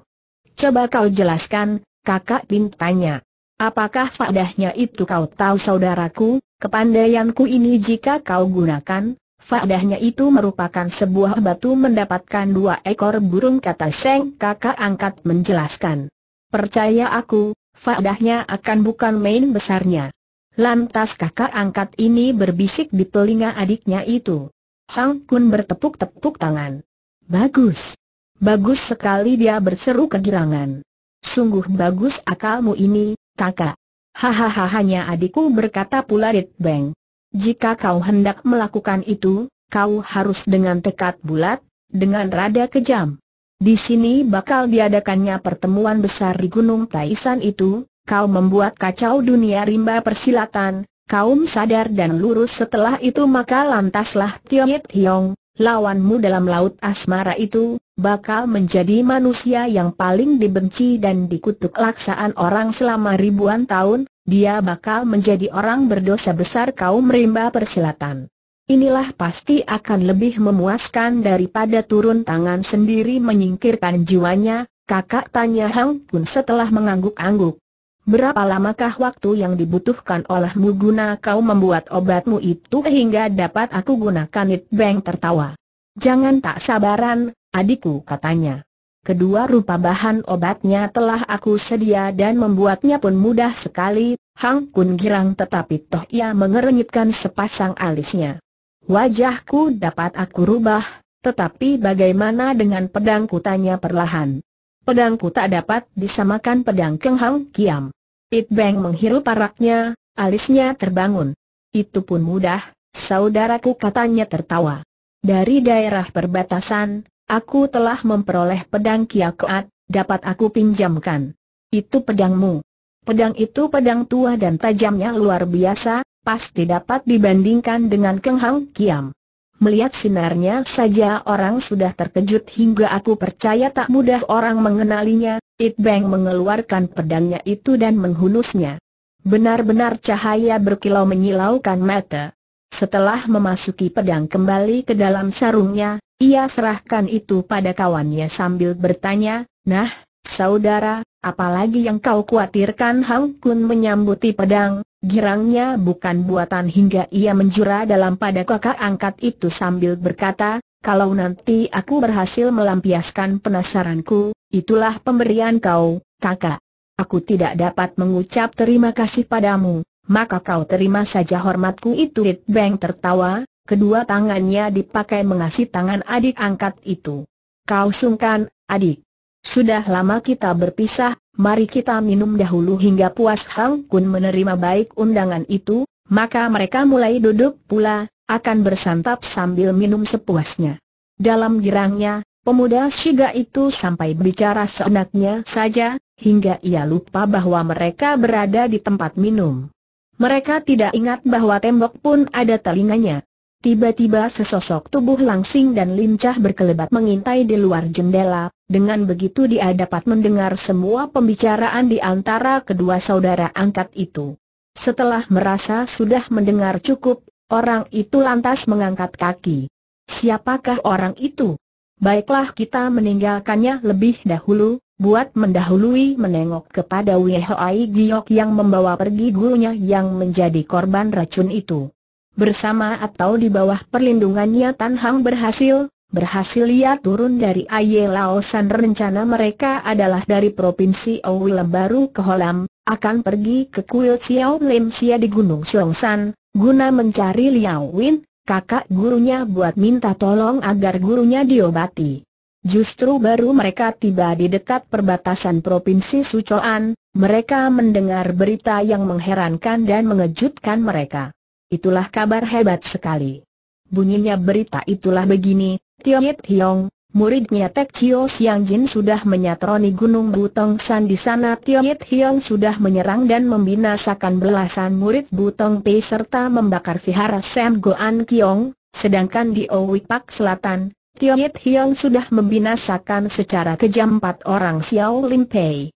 Coba kau jelaskan, kakak bintanya. Apakah fadahnya itu kau tahu saudaraku, kepandaianku ini jika kau gunakan, fadahnya itu merupakan sebuah batu mendapatkan dua ekor burung kata Seng kakak angkat menjelaskan. Percaya aku, fadahnya akan bukan main besarnya. Lantas kakak angkat ini berbisik di telinga adiknya itu. Hang Kun bertepuk-tepuk tangan. Bagus. Bagus sekali dia berseru kegirangan. Sungguh bagus akalmu ini, kakak. Hahaha hanya adikku berkata pula Rit Beng. Jika kau hendak melakukan itu, kau harus dengan tekad bulat, dengan rada kejam. Di sini bakal diadakannya pertemuan besar di Gunung Taisan itu, kau membuat kacau dunia rimba persilatan, kaum sadar dan lurus setelah itu maka lantaslah Yit Hiong, lawanmu dalam laut asmara itu, bakal menjadi manusia yang paling dibenci dan dikutuk laksaan orang selama ribuan tahun, dia bakal menjadi orang berdosa besar kaum rimba persilatan. Inilah pasti akan lebih memuaskan daripada turun tangan sendiri menyingkirkan jiwanya, kakak tanya Hang pun setelah mengangguk-angguk. Berapa lamakah waktu yang dibutuhkan olehmu guna kau membuat obatmu itu hingga dapat aku gunakan It Bang tertawa. Jangan tak sabaran, adikku katanya. Kedua rupa bahan obatnya telah aku sedia dan membuatnya pun mudah sekali, Hang Kun girang tetapi toh ia mengerenyitkan sepasang alisnya. Wajahku dapat aku rubah, tetapi bagaimana dengan pedangku tanya perlahan. Pedangku tak dapat disamakan pedang Keng Hang Kiam. Pit Bang menghirup paraknya, alisnya terbangun. Itu pun mudah, saudaraku katanya tertawa. Dari daerah perbatasan, aku telah memperoleh pedang Kiakoat, dapat aku pinjamkan. Itu pedangmu. Pedang itu pedang tua dan tajamnya luar biasa, pasti dapat dibandingkan dengan Keng Hang Kiam. Melihat sinarnya saja orang sudah terkejut hingga aku percaya tak mudah orang mengenalinya, It Bang mengeluarkan pedangnya itu dan menghunusnya. Benar-benar cahaya berkilau menyilaukan mata. Setelah memasuki pedang kembali ke dalam sarungnya, ia serahkan itu pada kawannya sambil bertanya, Nah, saudara, apalagi yang kau khawatirkan Hang Kun menyambuti pedang, girangnya bukan buatan hingga ia menjura dalam pada kakak angkat itu sambil berkata, kalau nanti aku berhasil melampiaskan penasaranku, Itulah pemberian kau, kakak. Aku tidak dapat mengucap terima kasih padamu, maka kau terima saja hormatku itu Rit Beng tertawa, kedua tangannya dipakai mengasih tangan adik angkat itu. Kau sungkan, adik. Sudah lama kita berpisah, mari kita minum dahulu hingga puas Hang Kun menerima baik undangan itu, maka mereka mulai duduk pula, akan bersantap sambil minum sepuasnya. Dalam girangnya, Pemuda Shiga itu sampai bicara seenaknya saja, hingga ia lupa bahwa mereka berada di tempat minum. Mereka tidak ingat bahwa tembok pun ada telinganya. Tiba-tiba sesosok tubuh langsing dan lincah berkelebat mengintai di luar jendela, dengan begitu dia dapat mendengar semua pembicaraan di antara kedua saudara angkat itu. Setelah merasa sudah mendengar cukup, orang itu lantas mengangkat kaki. Siapakah orang itu? Baiklah kita meninggalkannya lebih dahulu, buat mendahului menengok kepada Wehoi Giok yang membawa pergi gurunya yang menjadi korban racun itu. Bersama atau di bawah perlindungannya Tan Hang berhasil, berhasil ia turun dari Aye Laosan rencana mereka adalah dari Provinsi Oulam baru ke Holam, akan pergi ke kuil Xiao Lim Sia di Gunung Siongsan, guna mencari Liao Win, kakak gurunya buat minta tolong agar gurunya diobati. Justru baru mereka tiba di dekat perbatasan Provinsi Sucoan, mereka mendengar berita yang mengherankan dan mengejutkan mereka. Itulah kabar hebat sekali. Bunyinya berita itulah begini, Tiong Yit Hiong, Muridnya Tek Chio Siang Jin sudah menyatroni Gunung Butong San di sana Yit Hiong sudah menyerang dan membinasakan belasan murid Butong Pei serta membakar vihara Sam Goan Kiong, sedangkan di Owi Pak Selatan, Tiong Yit Hiong sudah membinasakan secara kejam empat orang Xiao Lim Pei.